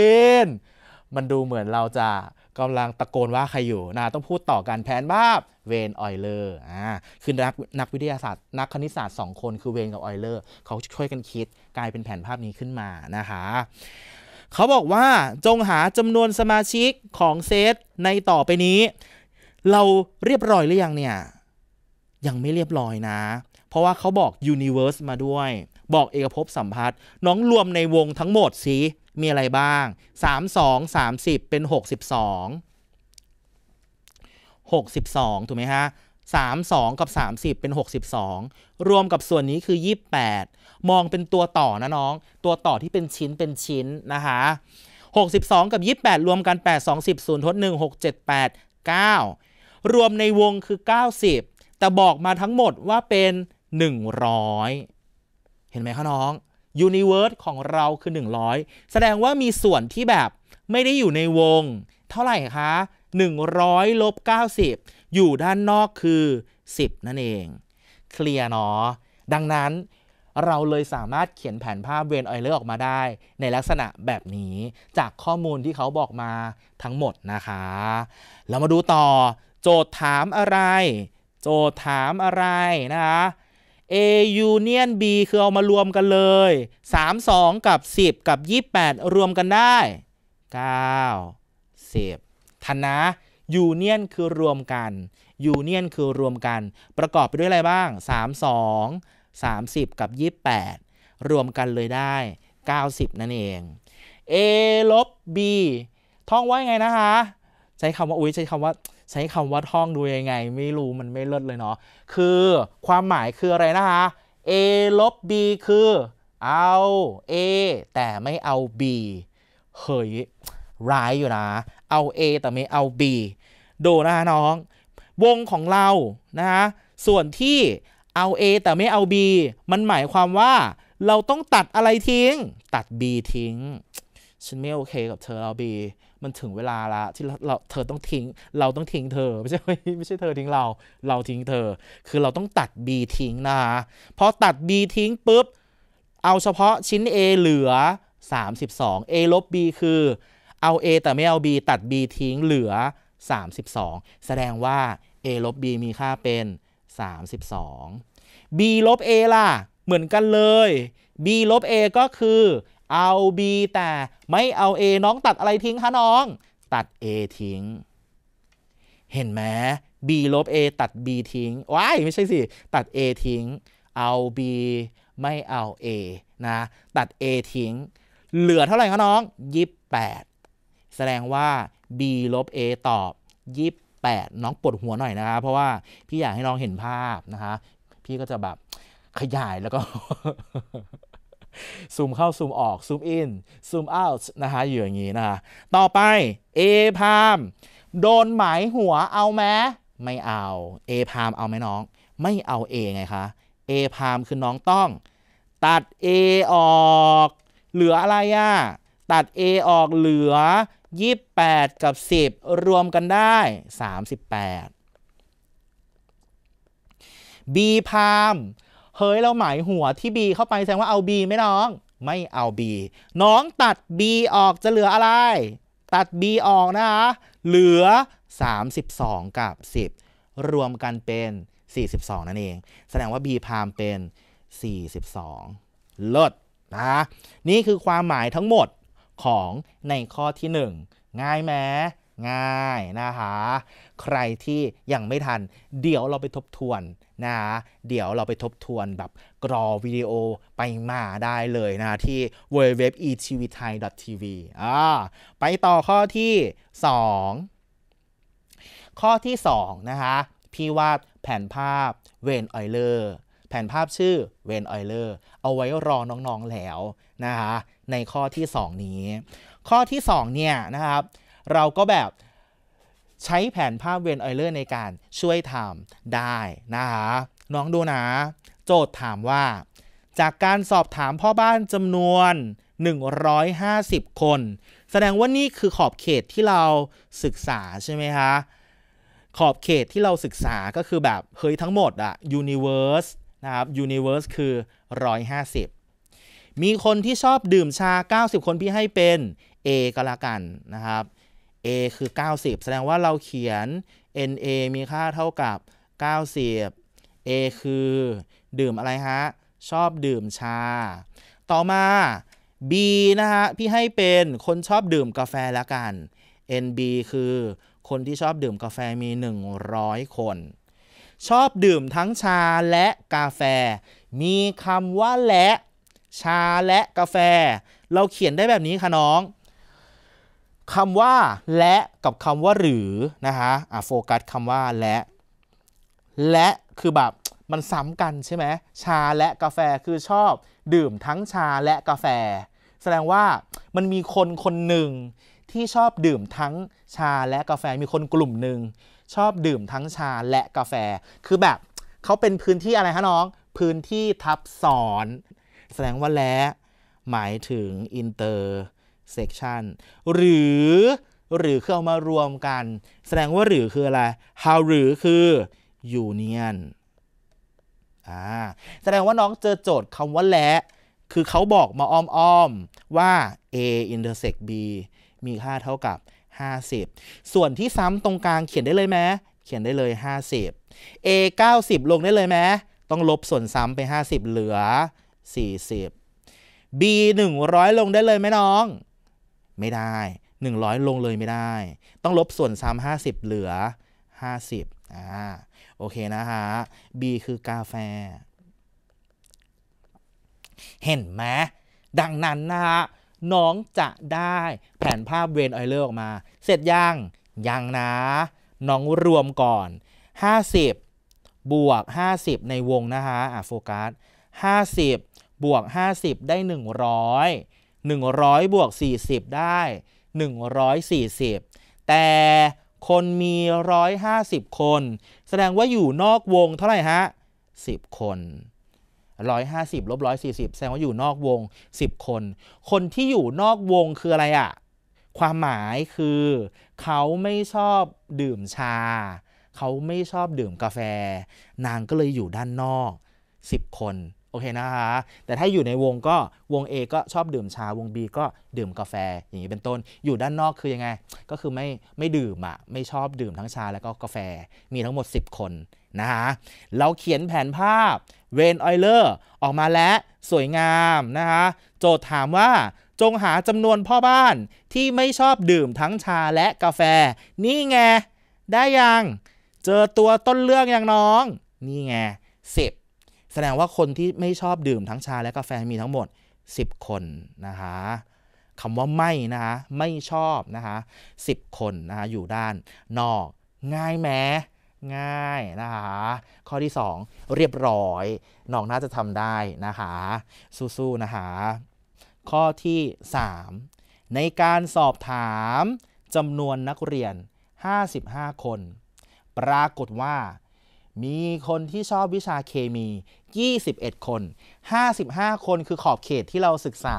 น มันดูเหมือนเราจะกำลังตะโกนว่าใครอยู่นะต้องพูดต่อกันแผนภาพเวนออยเลอร์ อ่าคือนักนักวิทยาศาสตร์นักคณิตศาสตร์2คนคือเวนกับออยเลอร์เขาช่วยกันคิดกลายเป็นแผนภาพนี้ขึ้นมานะคะเขาบอกว่าจงหาจำนวนสมาชิกของเซตในต่อไปนี้เราเรียบร้อยหรือยังเนี่ย ยังไม่เรียบร้อยนะ เพราะว่าเขาบอก Universe มาด้วย บอกเอกภพสัมพัทธ์น้องรวมในวงทั้งหมดสิมีอะไรบ้าง 3 2 30 เป็น 62 62 ถูกไหมฮะ 3 2 กับ 30 เป็น 62 รวมกับส่วนนี้คือ 28 มองเป็นตัวต่อนะน้อง ตัวต่อที่เป็นชิ้นเป็นชิ้นนะคะ62 กับ 28 รวมกัน 8 2 10 0ทด1 6 7 8 9รวมในวงคือ 90 แต่บอกมาทั้งหมดว่าเป็น 100 เห็นไหมคะน้อง ยูนิเวิร์สของเราคือ 100 แสดงว่ามีส่วนที่แบบไม่ได้อยู่ในวง เท่าไหร่คะ 100ลบ90 อยู่ด้านนอกคือ 10 นั่นเอง เคลียร์เนาะ ดังนั้น เราเลยสามารถเขียนแผนภาพเวนออยเลอร์ออกมาได้ ในลักษณะแบบนี้ จากข้อมูลที่เขาบอกมาทั้งหมดนะคะ เรามาดูต่อโจทย์ถามอะไร โจทย์ถามอะไรนะ A union B คือเอามารวมกันเลย 3 2 กับ 10 กับ 28 รวมกันได้ 9 10ทันนะยูเนียนคือรวมกัน ยูเนียนคือรวมกัน ประกอบไปด้วยอะไรบ้าง 3 2 30 กับ 28 รวมกันเลยได้ 90 นั่นเอง A ลบ B ท่องไว้ไงนะคะใช้คำว่า อุ้ยใช้คำว่าใช้คำว่าท่องดูยังไง ไม่รู้มันไม่เลิศเลยเนาะคือความหมายคืออะไรนะคะ a ลบ b คือเอา a แต่ไม่เอา b เฮ้ยร้ายอยู่นะเอา a แต่ไม่เอา b ดูนะฮะน้อง วงของเรานะฮะส่วนที่เอา a แต่ไม่เอา b มันหมายความว่า เราต้องตัดอะไรทิ้ง ตัด b ทิ้งฉันไม่โอเคกับเธอเรา b มันถึงเวลาละที่เราเธอต้องทิ้งเราต้องทิ้งเธอไม่ใช่ไม่ใช่เธอทิ้งเราเราทิ้งเธอ คือเราต้องตัด B ทิ้งนะคะพอตัด B ทิ้งปุ๊บ เอาเฉพาะชิ้น A เหลือ 32 A ลบ B คือเอา A แต่ไม่เอา B ตัด B ทิ้งเหลือ 32 แสดงว่า A ลบ B มีค่าเป็น 32 B ลบ A ล่ะ เหมือนกันเลย B ลบ A ก็คือเอา B แต่ไม่เอา A น้องตัดอะไรทิ้งคะน้อง ตัด A ทิ้ง เห็นไหม B ลบ A ตัด B ทิ้ง ว้ายไม่ใช่สิตัด A ทิ้ง เอา B ไม่เอา A นะตัด A ทิ้ง เหลือเท่าไหร่คะน้อง28แสดงว่า B ลบ A ตอบ28น้องปวดหัวหน่อยนะครับเพราะว่า พี่อยากให้น้องเห็นภาพนะคะ พี่ก็จะแบบขยายแล้วก็ซูมเข้าซูมออกซูมอินซูมเอาท์นะฮะอยู่อย่างนี้นะฮะต่อไปเอพามโดนหมายหัวเอาแม้ ไม่เอาเอพามเอาไหมน้อง ไม่เอาเอไงคะเอพามคือน้องต้อง ตัด A ออกเหลืออะไรอะตัด A ออกเหลือ 28 กับ 10 รวมกันได้ 38 B พามเฮ้ยเราหมายหัวที่ B เข้าไปแสดงว่าเอา B ไหมน้อง ไม่เอา B น้องตัด B ออกจะเหลืออะไร ตัด B ออกนะคะเหลือ 32 กับ 10 รวมกันเป็น 42 นั่นเอง แสดงว่า B พามเป็น 42ลินะนี่คือความหมายทั้งหมดของในข้อที่ 1 ง่ายไหมง่าย นะคะ ใครที่ยังไม่ทัน เดี๋ยวเราไปทบทวนนะ เดี๋ยวเราไปทบทวนแบบกรอวิดีโอไปมาได้เลยนะที่ www.etvthai.tv อ่า ไปต่อข้อที่ 2 ข้อที่ 2 นะคะ พี่วาดแผนภาพเวนออยเลอร์ แผนภาพชื่อเวนออยเลอร์ เอาไว้รอน้องๆแล้วนะคะ ในข้อที่ 2 นี้ ข้อที่ 2 เนี่ยนะครับเราก็แบบใช้แผนภาพเวนไอเลอร์ในการช่วยทำได้นะคะน้องดูนะ โจทย์ถามว่า จากการสอบถามพ่อบ้านจำนวน 150 คน แสดงว่านี่คือขอบเขตที่เราศึกษาใช่ไหมคะขอบเขตที่เราศึกษาก็คือแบบเฮ้ยทั้งหมดอะยูนิเวอร์สนะครับยูนิเวอร์สคือ 150 มีคนที่ชอบดื่มชา 90 คนพี่ให้เป็น A ก็แล้วกันนะครับ a คือ 90 แสดงว่าเราเขียน na มีค่าเท่ากับ 90 a คือ ดื่มอะไรฮะชอบดื่มชา ต่อมา b นะฮะ พี่ให้เป็นคนชอบดื่มกาแฟแล้วกัน nb คือ คนที่ชอบดื่มกาแฟมี 100 คน ชอบดื่มทั้งชาและกาแฟ มีคำว่าและชาและกาแฟ เราเขียนได้แบบนี้ค่ะน้องคำว่าและกับคำว่าหรือนะคะอ่ะโฟกัสคำว่าและ และคือแบบ มันซ้ำกันใช่ไหมชาและกาแฟคือชอบดื่มทั้งชาและกาแฟ แสดงว่ามันมีคนคนหนึ่งที่ชอบดื่มทั้งชาและกาแฟมีคนกลุ่มหนึ่งชอบดื่มทั้งชาและกาแฟ คือแบบเขาเป็นพื้นที่อะไรฮะน้อง พื้นที่ทับซ้อน แสดงว่าและหมายถึงอินเตอร์ section หรือ หรือคือเอามารวมกัน แสดงว่าหรือคืออะไร how หรือคือ union อ่าแสดงว่าน้องเจอโจทย์คำว่าและ คือเขาบอกมาอ้อม ๆ ว่า a intersect b มีค่าเท่ากับ 50 ส่วนที่ซ้ำตรงกลางเขียนได้เลยไหมเขียนได้เลย 50 a 90 ลงได้เลยไหมต้องลบส่วนซ้ำไป 50 เหลือ 40 b 100 ลงได้เลยไหมน้องไม่ได้ 100 ลงเลยไม่ได้ ต้องลบส่วน3้50 เหลือ 50อ่า โอเคนะฮะ B คือกาแฟ เห็นไหม ดังนั้นนะฮะ น้องจะได้แผนภาพเวนออยเลอร์ออกมา เสร็จยัง ยังนะ น้องรวมก่อน 50 บวก 50 ในวงนะฮะอ่ะโฟกัส 50 บวก50 ได้ 100 100บวก 40 ได้ 140 แต่คนมี 150 คน แสดงว่าอยู่นอกวงเท่าไหร่ฮะ 10 คน 150ลบ140 แสดงว่าอยู่นอกวง 10 คน คนที่อยู่นอกวงคืออะไรอะความหมายคือ เขาไม่ชอบดื่มชา เขาไม่ชอบดื่มกาแฟ นางก็เลยอยู่ด้านนอก 10 คนอเคนะคะแต่ถ้าอยู่ในวงก็วง A ก็ชอบดื่มชา วง B ก็ดื่มกาแฟ อย่างนี้เป็นต้น อยู่ด้านนอกคือยังไงก็คือไม่ไม่ดื่มอะไม่ชอบดื่มทั้งชาแล้วก็กาแฟ มีทั้งหมด 10 คน นะคะเราเขียนแผนภาพเวนออยเลอร์ออกมาแล้วสวยงามนะคะโจทย์ถามว่าจงหาจำนวนพ่อบ้านที่ไม่ชอบดื่มทั้งชาและกาแฟ นี่ไง ได้ยัง เจอตัวต้นเรื่องอย่างน้อง นี่ไงสิบแสดงว่าคนที่ไม่ชอบดื่มทั้งชาและกาแฟมีทั้งหมด 10 คนนะคะคำว่าไม่นะคะ ไม่ชอบนะคะ 10 คนนะคะ อยู่ด้านนอก ง่ายแม้ ง่ายนะคะ ข้อที่ 2 เรียบร้อย น้องน่าจะทำได้นะคะ สู้ๆนะคะ ข้อที่ 3 ในการสอบถามจำนวนนักเรียน 55 คน ปรากฏว่ามีคนที่ชอบวิชาเคมี 21 คน 55 คนคือขอบเขตที่เราศึกษา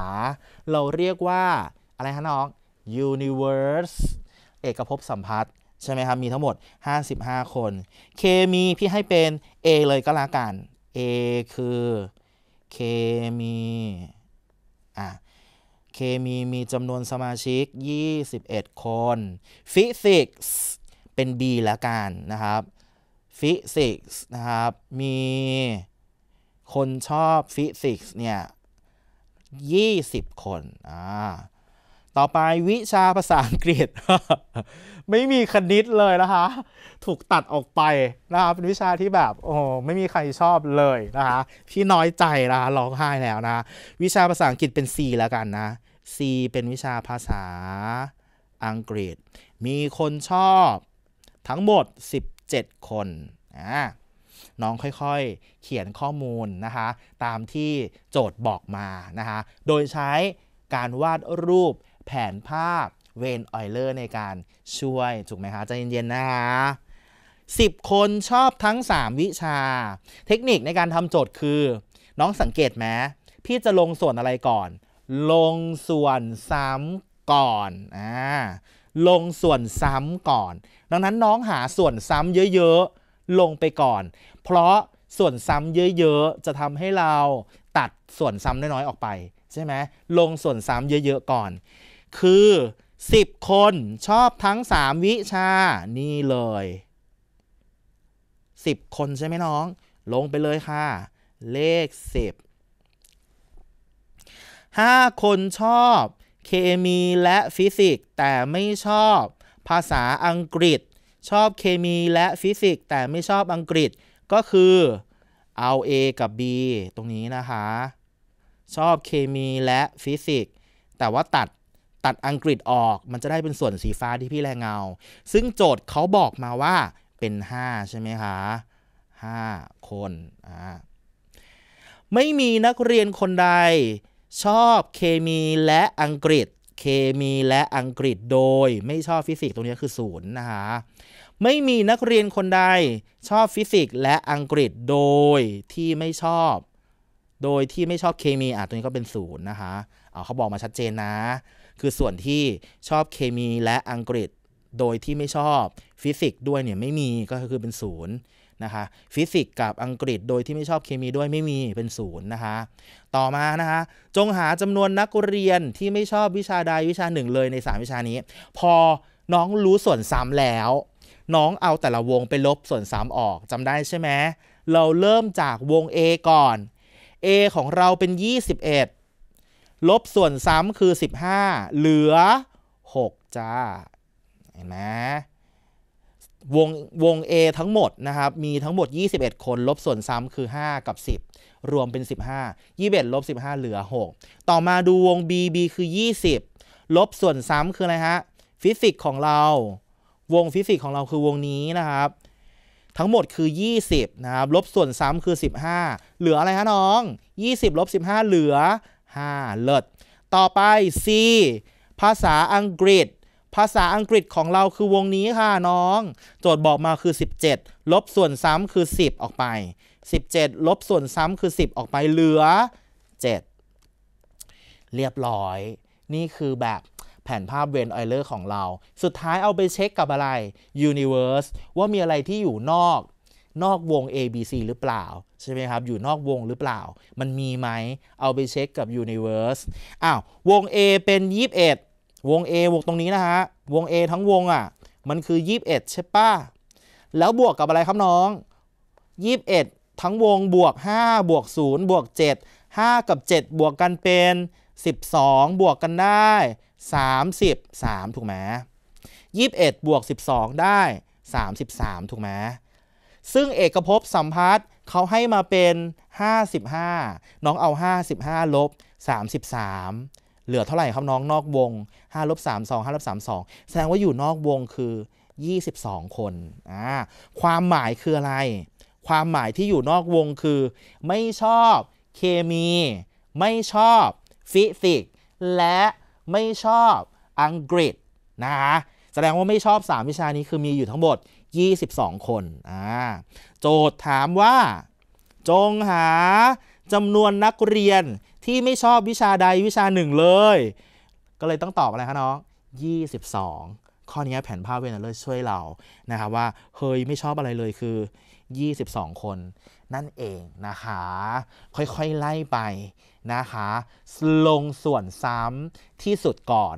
เราเรียกว่า อะไรฮะน้อง universe เอกภพสัมพัทธ์ ใช่ไหมครับ มีทั้งหมด 55 คน เคมีพี่ให้เป็น A เลยก็แล้วกัน A คือเคมีอ่ะเคมีมีจำนวนสมาชิก 21 คนฟิสิกส์เป็น B แล้วกันนะครับฟิสิกส์นะครับ มีคนชอบฟิสิกส์เนี่ย20 คนอ่าต่อไปวิชาภาษาอังกฤษ ไม่มีคณิตเลยนะคะ ถูกตัดออกไปนะครับ เป็นวิชาที่แบบ โอ้ไม่มีใครชอบเลยนะคะ พี่น้อยใจนะคะร้องไห้แล้วนะ วิชาภาษาอังกฤษเป็น C แล้วกันนะ C เป็นวิชาภาษาอังกฤษ มีคนชอบทั้งหมด7 คนอ่าน้องค่อยๆเขียนข้อมูลนะคะตามที่โจทย์บอกมานะคะ โดยใช้การวาดรูปแผนภาพเวนออยเลอร์ในการช่วยถูกไหมคะ ใจเย็น ๆ นะคะ 10 คนชอบทั้ง 3 วิชา เทคนิคในการทำโจทย์คือน้องสังเกตไหมพี่จะลงส่วนอะไรก่อน ลงส่วนซ้ำก่อนอ่าลงส่วนซ้ำก่อนดังนั้นน้องหาส่วนซ้ำเยอะๆลงไปก่อน เพราะส่วนซ้ำเยอะๆ จะทำให้เราตัดส่วนซ้ำน้อยๆ ออกไป ใช่ไหม ลงส่วนซ้ำเยอะๆก่อน คือ 10 คนชอบทั้ง 3 วิชานี่เลย 10 คนใช่ไหมน้อง ลงไปเลยค่ะ เลข 10 5 คนชอบเคมีและฟิสิกส์แต่ไม่ชอบภาษาอังกฤษชอบเคมีและฟิสิกส์แต่ไม่ชอบอังกฤษก็คือเอา A กับ B ตรงนี้นะคะชอบเคมีและฟิสิกส์แต่ว่าตัดตัดอังกฤษออกมันจะได้เป็นส่วนสีฟ้าที่พี่แรงเงา ซึ่งโจทย์เขาบอกมาว่าเป็น 5 ใช่ไหมคะ 5 คนอ่าไม่มีนักเรียนคนใด ชอบเคมีและอังกฤษเคมีและอังกฤษโดยไม่ชอบฟิสิกส์ตรงนี้คือศูนย์นะคะไม่มีนักเรียนคนใดชอบฟิสิกส์และอังกฤษโดยที่ไม่ชอบ โดยที่ไม่ชอบเคมีอ่ะตรงนี้ก็เป็นศูนย์นะคะเอาเขาบอกมาชัดเจนนะ คือส่วนที่ชอบเคมี และอังกฤษโดยที่ไม่ชอบฟิสิกส์ด้วยเนี่ยไม่มีก็คือเป็นศูนย์นะคะฟิสิกส์กับอังกฤษโดยที่ไม่ชอบเคมีด้วยไม่มีเป็นศูนย์นะคะ ต่อมานะคะ จงหาจำนวนนักเรียนที่ไม่ชอบวิชาใดวิชาหนึ่งเลยใน3 วิชานี้ พอน้องรู้ส่วนซ้ำแล้ว น้องเอาแต่ละวงไปลบส่วนซ้ำออกจำได้ใช่ไหมเราเริ่มจากวง A ก่อน A ของเราเป็น 21 ลบส่วนซ้ำคือ 15 เหลือ 6 จ้าเห็นไหมวงวง A ทั้งหมดนะครับมีทั้งหมด 21 คนลบส่วนซ้ำคือ 5 กับ 10 รวมเป็น 15 21ลบ15 เหลือ 6 ต่อมาดูวง B B คือ 20 ลบส่วนซ้ำคืออะไรฮะ ฟิสิกส์ของเราวงฟิสิกส์ของเราคือวงนี้นะครับ ทั้งหมดคือ 20 นะครับ ลบส่วนซ้ำคือ 15 เหลืออะไรฮะน้อง 20ลบ15 เหลือ 5 เลิศต่อไป C ภาษาอังกฤษภาษาอังกฤษของเราคือวงนี้ค่ะ น้องโจทย์บอกมาคือ 17 ลบส่วนซ้ำคือ 10 ออกไป 17 ลบส่วนซ้ำคือ 10 ออกไปเหลือ 7 เรียบร้อย นี่คือแบบแผนภาพเวนไอเลอร์ของเราสุดท้ายเอาไปเช็คกับอะไร Universe ว่ามีอะไรที่อยู่นอก นอกวง ABC หรือเปล่าใช่ไหมครับอยู่นอกวงหรือเปล่า มันมีไหมเอาไปเช็คกับ Universe อ้าววง A เป็น21วง A บวกตรงนี้นะฮะ วง A ทั้งวงอ่ะ มันคือ 21 ใช่ป่ะ แล้วบวกกับอะไรครับน้อง 21 ทั้งวงบวก 5 บวก0บวก 7 5 กับ 7 บวกกันเป็น 12 บวกกันได้ 33 ถูกไหม21บวก 12 ได้ 33 ถูกไหมซึ่งเอกภพสัมพัทธ์เขาให้มาเป็น 55 น้องเอา 55 ลบ33เหลือเท่าไหร่ครับน้องนอกวง 5 ลบ 3 2 5ลบ3 2 แสดงว่าอยู่นอกวงคือ 22 คนอ่าความหมายคืออะไร ความหมายที่อยู่นอกวงคือ ไม่ชอบเคมี ไม่ชอบฟิสิกส์ และไม่ชอบอังกฤษนะคะแสดงว่าไม่ชอบ 3 วิชานี้คือมีอยู่ทั้งหมด 22 คนอ่าโจทย์ถามว่า จงหาจำนวนนักเรียนที่ไม่ชอบวิชาใดวิชาหนึ่งเลย ก็เลยต้องตอบอะไรคะน้อง22 ข้อนี้แผนภาพเวนเลอร์ช่วยเรา นะครับว่าเฮ้ยไม่ชอบอะไรเลยคือ 22 คน นั่นเองนะคะค่อยๆไล่ไปนะคะลงส่วนซ้ำที่สุดก่อน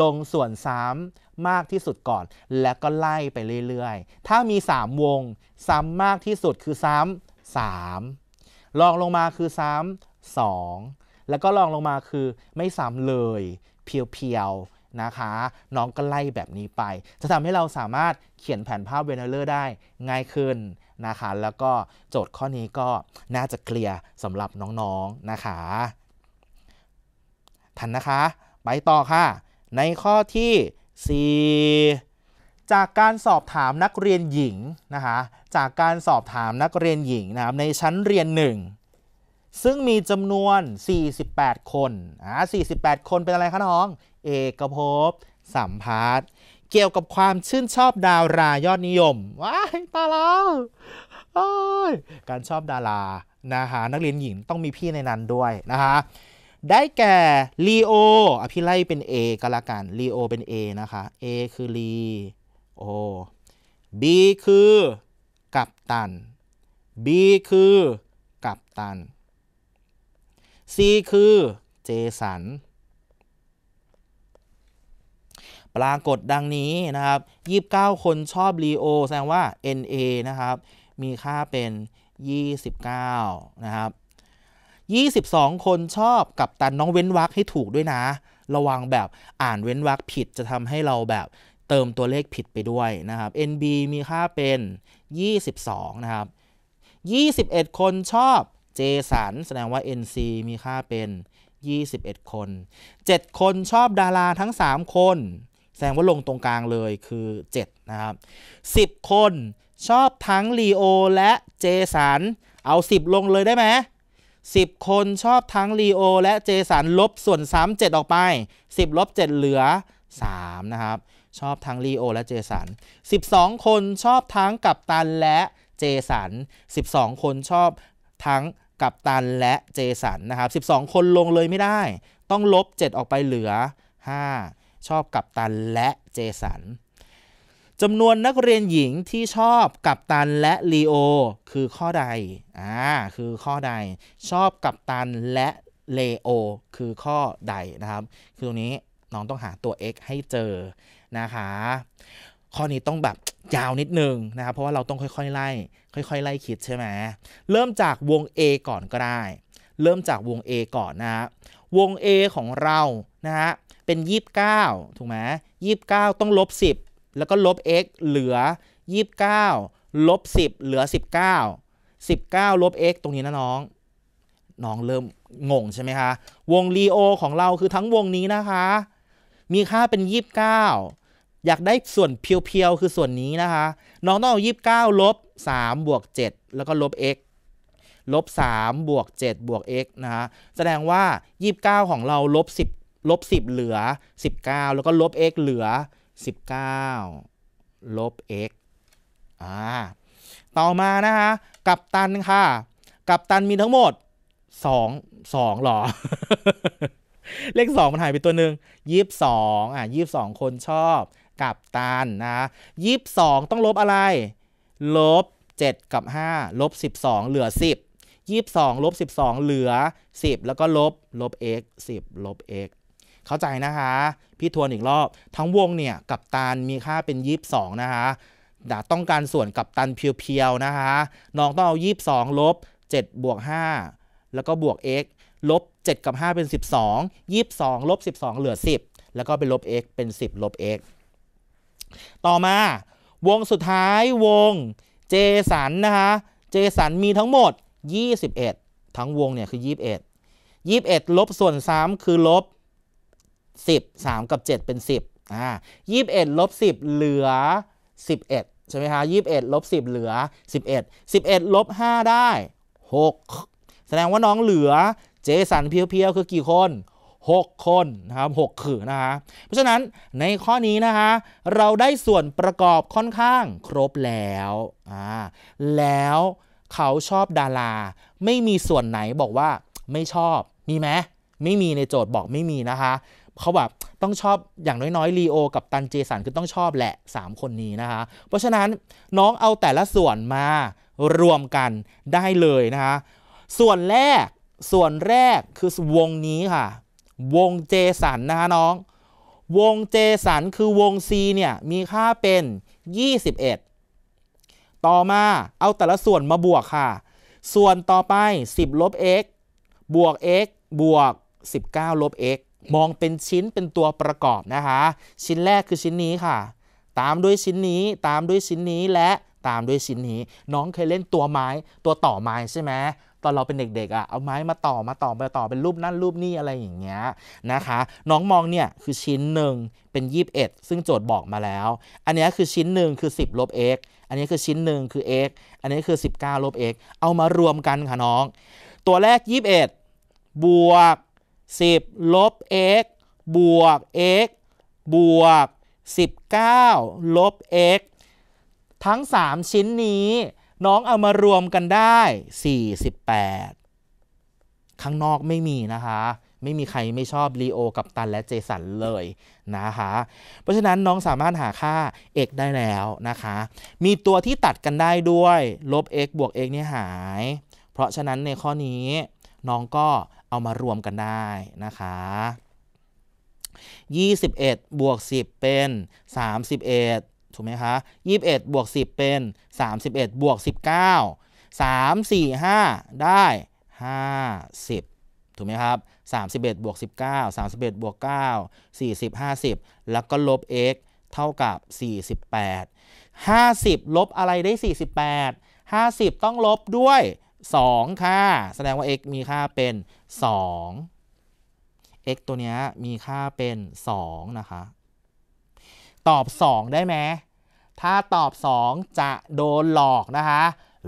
ลงส่วนซ้ำมากที่สุดก่อนแล้วก็ไล่ไปเรื่อยๆ ถ้ามี 3 วงซ้ำมากที่สุดคือซ้ำ3ลองลงมาคือซ้ำ2แล้วก็ลองลงมาคือไม่ซ้ำเลยเพียวๆนะคะน้องก็ไล่แบบนี้ไป จะทำให้เราสามารถเขียนแผนภาพเวนเลอร์ได้ง่ายขึ้นนะคะแล้วก็โจทย์ข้อนี้ก็น่าจะเคลียร์สำหรับน้องๆนนะคะทันนะคะไปต่อค่ะในข้อที่ 4 จากการสอบถามนักเรียนหญิงนะคะจากการสอบถามนักเรียนหญิงนะครับในชั้นเรียน 1ซึ่งมีจำนวน 48 คน อ่า48 คนเป็นอะไรคะน้อง เอกภพสัมพัทธ์เกี่ยวกับความชื่นชอบดารายอดนิยม ว้าวตาเราการชอบดารา นะฮะนักเรียนหญิงต้องมีพี่ในนั้นด้วยนะฮะได้แก่ลีโออพี่ไล่เป็น A ก็แล้วกันลีโอเป็น A นะคะ A คือลี โอ B คือกัปตัน B คือกัปตัน C คือเจสัน ปรากฏดังนี้นะครับ 29 คนชอบลีโอแสดงว่า NA นะครับ มีค่าเป็น 29 นะครับ 22 คนชอบกับตันน้องเว้นวรรคให้ถูกด้วยนะ ระวังแบบอ่านเว้นวรรคผิดจะทำให้เราแบบเติมตัวเลขผิดไปด้วยนะครับ NB มีค่าเป็น 22 นะครับ 21 คนชอบเจสันแสดงว่า NC มีค่าเป็น 21 คน 7 คนชอบดาราทั้ง 3 คน แสดงว่าลงตรงกลางเลยคือ7นะครับ10คนชอบทั้งลีโอและเจสันเอา10 ลงเลยได้ไหม10คนชอบทั้งลีโอและเจสันลบส่วน3 7ออกไป 10ลบ7เหลือ3นะครับชอบทั้งลีโอและเจสัน12 คนชอบทั้งกัปตันและเจสัน12 คนชอบทั้งกัปตันและเจสันนะครับ 12 คนลงเลยไม่ได้ ต้องลบ 7 ออกไปเหลือ 5 ชอบกัปตันและเจสันจำนวนนักเรียนหญิงที่ชอบกัปตันและลีโอคือข้อใดอ่าคือข้อใดชอบกัปตันและเลโอคือข้อใดนะครับ คือตรงนี้น้องต้องหาตัว x ให้เจอนะคะข้อนี้ต้องแบบยาวนิดนึงนะครับเพราะว่าเราต้องค่อยๆไล่ค่อยๆไล่คิดใช่ไหมเริ่มจากวง A ก่อนก็ได้ เริ่มจากวง A ก่อนนะฮะวง A ของเรานะฮะเป็น29ถูกไหม29 ต้องลบ 10 แล้วก็ลบ x เหลือ 29 ลบ 10 เหลือ 19 19 ลบ x ตรงนี้นะน้อง น้องเริ่มงงใช่ไหมคะ วงลีโอของเราคือทั้งวงนี้นะคะ มีค่าเป็น 29อยากได้ส่วนเพียวๆ คือส่วนนี้นะคะ น้องต้องเอายี่สิบเก้าลบสามบวกเจ็ดแล้วก็ลบ x ลบสามบวกเจ็ดบวก x นะฮะแสดงว่ายี่สิบเก้าของเราลบสิบลบสิบเหลือสิบเก้าแล้วก็ลบ x เหลือสิบเก้าลบ x อ่าต่อมานะคะกับตันค่ะ กับตันมีทั้งหมดสองสองหรอ เลขสองมันหายไปตัวหนึ่งยี่สิบสองอ่ะยี่สิบสองคนชอบกับตันนะยี่สิบสองต้องลบอะไร ลบ 7 กับ 5 ลบ 12 เหลือ 10 22ลบ 12 เหลือ 10 แล้วก็ลบ ลบ x 10ลบ x เข้าใจนะคะ พี่ทวนอีกรอบ ทั้งวงเนี่ยกับตันมีค่าเป็น22นะคะดาต้องการส่วนกับตันเพียวๆนะคะน้องต้องเอา22ลบ7บวก5แล้วก็บวก x ลบ7กับ 5 เป็น 12 22ลบ12 เหลือ 10 แล้วก็ไปลบ x เป็น 10ลบ x ต่อมาวงสุดท้ายวงเจสันนะคะเจสันมีทั้งหมด 21 ทั้งวงเนี่ยคือ 21 21ลบส่วน3คือลบ 10 3 กับ 7 เป็น 10อ่า21ลบ10 เหลือ 11 ใช่ไหมคะ21ลบ10 เหลือ 11 11ลบ5ได้ 6 แสดงว่าน้องเหลือ เจสันเพียวๆ คือกี่คน6 คนนะครับ6ขือ นะฮะเพราะฉะนั้นในข้อนี้นะฮะเราได้ส่วนประกอบค่อนข้างครบแล้วอ่าแล้วเขาชอบดารา ไม่มีส่วนไหนบอกว่าไม่ชอบมีไหมไม่มีในโจทย์บอกไม่มีนะคะเขาแบบต้องชอบอย่างน้อยๆลีโอกับตันเจสันคือต้องชอบแหละ3คนนี้นะคะ เพราะฉะนั้นน้องเอาแต่ละส่วนมารวมกันได้เลยนะคะ ส่วนแรกส่วนแรกคือวงนี้ค่ะวงเจสันนะคะน้อง วงเจสันคือวง C เนี่ยมีค่าเป็น21 ต่อมาเอาแต่ละส่วนมาบวกค่ะ ส่วนต่อไป 10ลบ x บวก x บวก19ลบ x มองเป็นชิ้นเป็นตัวประกอบนะคะชิ้นแรกคือชิ้นนี้ค่ะ ตามด้วยชิ้นนี้ตามด้วยชิ้นนี้และตามด้วยชิ้นนี้ น้องเคยเล่นตัวไม้ตัวต่อไม้ใช่ไหมตอนเราเป็นเด็กๆอ่ะเอาไม้มาต่อมาต่อมาต่อเป็นรูปนั่นรูปนี่อะไรอย่างเงี้ยนะคะน้องมองเนี่ยคือชิ้นหนึ่งเป็น21 ซึ่งโจทย์บอกมาแล้ว อันนี้คือชิ้นหนึ่งคือ 10 ลบ x อันนี้คือชิ้นหนึ่งคือ x อันนี้คือ 19 ลบ x เอามารวมกันค่ะน้อง ตัวแรก 21บวก 10 ลบ x บวก x บวก 19 ลบ x ทั้ง 3 ชิ้นนี้น้องเอามารวมกันได้ 48 ข้างนอกไม่มีนะคะ ไม่มีใครไม่ชอบลีโอกับตันและเจสันเลยนะคะ เพราะฉะนั้นน้องสามารถหาค่า x ได้แล้วนะคะ มีตัวที่ตัดกันได้ด้วย ลบ x บวก x เนี่ยหาย เพราะฉะนั้นในข้อนี้น้องก็เอามารวมกันได้นะคะ 21 บวก 10 เป็น 31ถูกไหมคะยี่สิบเอ็ดบวกสิบเป็นสามสิบเอ็ดบวกสิบเก้าสามสี่ห้าได้ห้าสิบถูกไหมครับสามสิบเอ็ดบวกสิบเก้าสามสิบเอ็ดบวกเก้าสี่สิบห้าสิบแล้วก็ลบ x เท่ากับสสี่ิบแปดห้าสิบลบอะไรได้สสี่ิบแปดห้าสิบต้องลบด้วยสองค่ะ แสดงว่า x มีค่าเป็นสอ2 x ตัวนี้มีค่าเป็นสองนะคะตอบ 2 ได้ไหม ถ้าตอบ 2 จะโดนหลอกนะคะ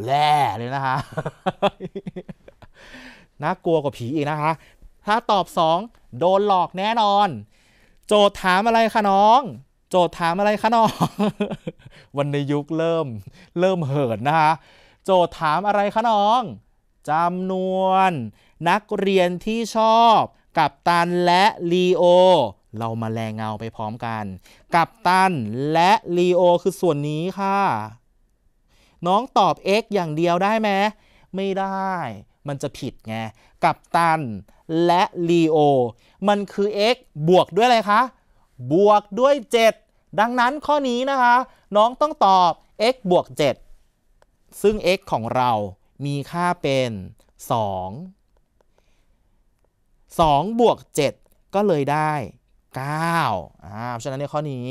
แล่เลยนะคะ น่ากลัวกว่าผีอีกนะคะ ถ้าตอบ 2 โดนหลอกแน่นอน โจทย์ถามอะไรคะน้อง โจทย์ถามอะไรคะน้อง วันในยุคเริ่ม เริ่มเหินนะคะ โจทย์ถามอะไรคะน้อง จำนวนนักเรียนที่ชอบกับตันและลีโอเรามาแรงเงาไปพร้อมกัน กับตันและลีโอคือส่วนนี้ค่ะ น้องตอบ x อย่างเดียวได้ไหมไม่ได้ มันจะผิดไงกับตันและลีโอมันคือ x บวกด้วยอะไรคะ บวกด้วย 7 ดังนั้นข้อนี้นะคะ น้องต้องตอบ x บวก 7 ซึ่ง x ของเรา มีค่าเป็น 2 2 บวก 7 ก็เลยได้9อ่าเพราะฉะนั้นในข้อนี้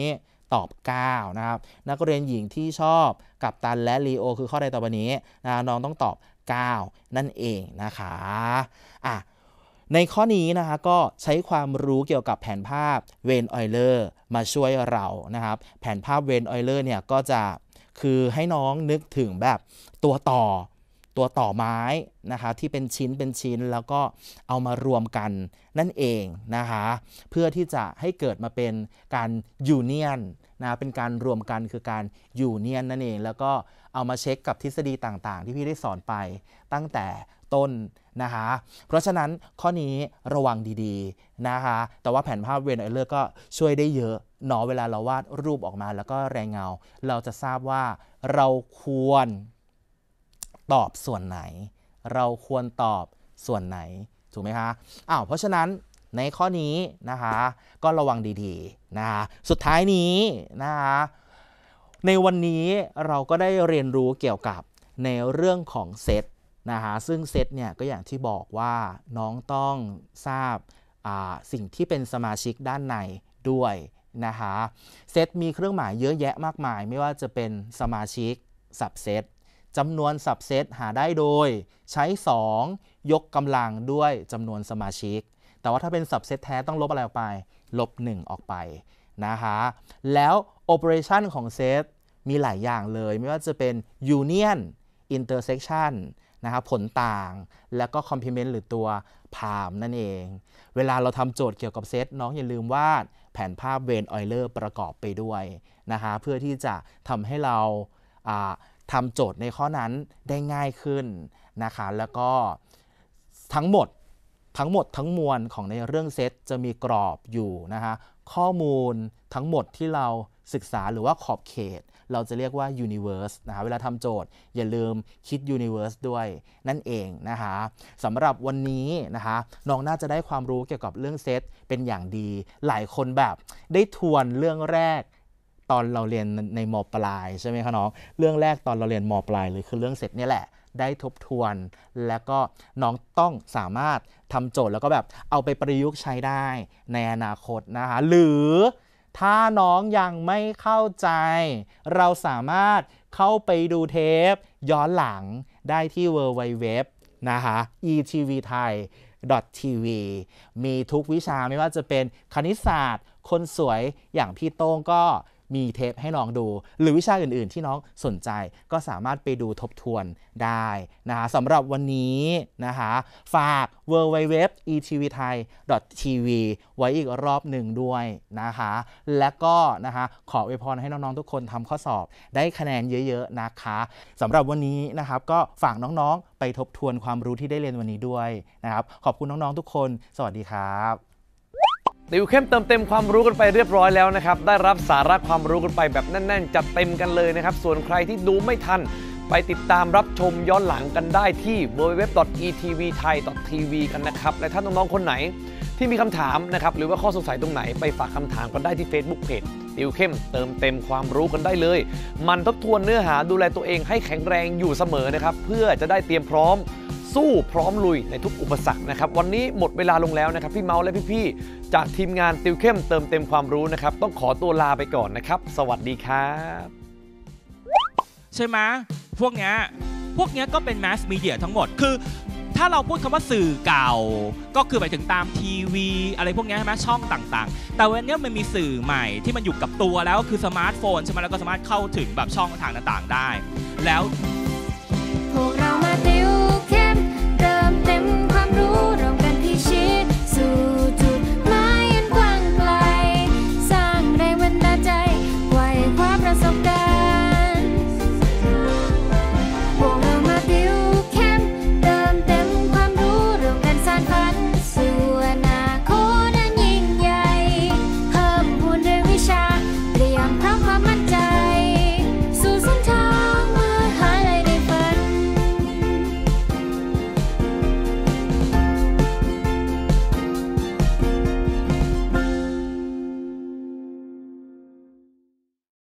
ตอบ9นะครับ นักเรียนหญิงที่ชอบกับตันและลีโอคือข้อใดต่อไปนี้นะน้องต้องตอบ 9 นั่นเองนะคะอ่ะในข้อนี้นะคะก็ใช้ความรู้เกี่ยวกับแผนภาพเวนออยเลอร์มาช่วยเรานะครับ แผนภาพเวนออยเลอร์เนี่ยก็จะ คือให้น้องนึกถึงแบบตัวต่อตัวต่อไม้ นะคะ ที่เป็นชิ้น เป็นชิ้น แล้วก็เอามารวมกันนั่นเองนะคะ เพื่อที่จะให้เกิดมาเป็นการยูเนียนนะเป็นการรวมกันคือการยูเนียนนั่นเอง แล้วก็เอามาเช็คกับทฤษฎีต่างๆ ที่พี่ได้สอนไปตั้งแต่ต้นนะคะ เพราะฉะนั้นข้อนี้ระวังดีๆนะคะ แต่ว่าแผนภาพเวนไอเลอร์ก็ช่วยได้เยอะหนอเวลาเราวาดรูปออกมาแล้วก็แรงเงา เราจะทราบว่าเราควรตอบส่วนไหน เราควรตอบส่วนไหนถูกไหมคะ อ้าวเพราะฉะนั้นในข้อนี้นะคะก็ระวังดีๆนะคะสุดท้ายนี้นะคะในวันนี้เราก็ได้เรียนรู้เกี่ยวกับในเรื่องของเซตนะคะซึ่งเซตเนี่ยก็อย่างที่บอกว่าน้องต้องทราบสิ่งที่เป็นสมาชิกด้านในด้วยนะคะเซตมีเครื่องหมายเยอะแยะมากมายไม่ว่าจะเป็นสมาชิก สับเซตจำนวนสับเซตหาได้โดย ใช้ 2 ยกกำลังด้วยจำนวนสมาชิก แต่ว่าถ้าเป็นสับเซตแท้ต้องลบอะไรออกไป ลบ 1 ออกไปนะคะ แล้วโอเปอเรชันของเซตมีหลายอย่างเลยไม่ว่าจะเป็น union intersection นะครับผลต่าง แล้วก็ complement หรือตัวพามนั่นเอง เวลาเราทำโจทย์เกี่ยวกับเซตน้องอย่าลืมวาดแผนภาพเวนออยเลอร์ประกอบไปด้วยนะคะเพื่อที่จะทำให้เราทำโจทย์ในข้อนั้นได้ง่ายขึ้นนะคะแล้วก็ทั้งหมดทั้งหมดทั้งมวลของในเรื่องเซตจะมีกรอบอยู่นะคะข้อมูลทั้งหมดที่เราศึกษาหรือว่าขอบเขต เราจะเรียกว่า universe นะคะเวลาทำโจทย์ อย่าลืมคิด universe ด้วยนั่นเองนะคะสำหรับวันนี้นะคะน้องน่าจะได้ความรู้เกี่ยวกับเรื่องเซตเป็นอย่างดีหลายคนแบบได้ทวนเรื่องแรกตอนเราเรียนในมปลายใช่ไหมคะน้อง เรื่องแรกตอนเราเรียนมปลายเลยคือเรื่องเสร็จนี่แหละได้ทบทวน แล้วก็น้องต้องสามารถทำโจทย์แล้วก็แบบเอาไปประยุกต์ใช้ได้ในอนาคตนะคะหรือถ้าน้องยังไม่เข้าใจเราสามารถเข้าไปดูเทป ย้อนหลังได้ที่ w w w นะคะ etv ไทย .tv มีทุกวิชาไม่ว่าจะเป็นคณิตศาสตร์ คนสวยอย่างพี่โต้งก็มีเทปให้น้องดู หรือวิชาอื่น ๆ ที่น้องสนใจก็สามารถไปดูทบทวนได้นะคะสำหรับวันนี้นะคะฝาก w w w e t v t h a i t v ไว้อีกรอบหนึ่งด้วยนะคะ และก็นะคะขออวยพรให้น้อง ๆ ทุกคนทำข้อสอบได้คะแนนเยอะ ๆ นะคะสำหรับวันนี้นะครับก็ฝากน้อง ๆ ไปทบทวนความรู้ที่ได้เรียนวันนี้ด้วยนะครับขอบคุณน้อง ๆ ทุกคน สวัสดีครับติวเข้มเติมเต็มความรู้กันไปเรียบร้อยแล้วนะครับ ได้รับสาระความรู้กันไปแบบแน่นๆจัดเต็มกันเลยนะครับ ส่วนใครที่ดูไม่ทัน ไปติดตามรับชมย้อนหลังกันได้ที่ www.etvthai.tv กันนะครับ และถ้าน้องๆ คนไหนที่มีคำถามนะครับหรือว่าข้อสงสัยตรงไหน ไปฝากคำถามกันได้ที่ Facebook Page ติวเข้มเติมเต็มความรู้กันได้เลย มันทบทวนเนื้อหาดูแลตัวเองให้แข็งแรงอยู่เสมอนะครับเพื่อจะได้เตรียมพร้อมสู้พร้อมลุยในทุกอุปสรรคนะครับวันนี้หมดเวลาลงแล้วนะครับ พี่เมาส์และพี่ๆจากทีมงานติวเข้มเติมเต็มความรู้นะครับ ต้องขอตัวลาไปก่อนนะครับ สวัสดีครับ ใช่ไหมพวกเนี้ยพวกเนี้ยก็เป็นแมสมีเดียทั้งหมดคือ ถ้าเราพูดคำว่าสื่อเก่า ก็คือหมายถึงตามทีวีอะไรพวกนี้ใช่ไหมช่องต่างๆ แต่วันนี้มันมีสื่อใหม่ที่มันอยู่กับตัวแล้วก็คือสมาร์ทโฟนใช่ไหมแล้วก็สามารถเข้าถึงแบบช่องทางต่างๆได้ แล้วพวกเรามาเต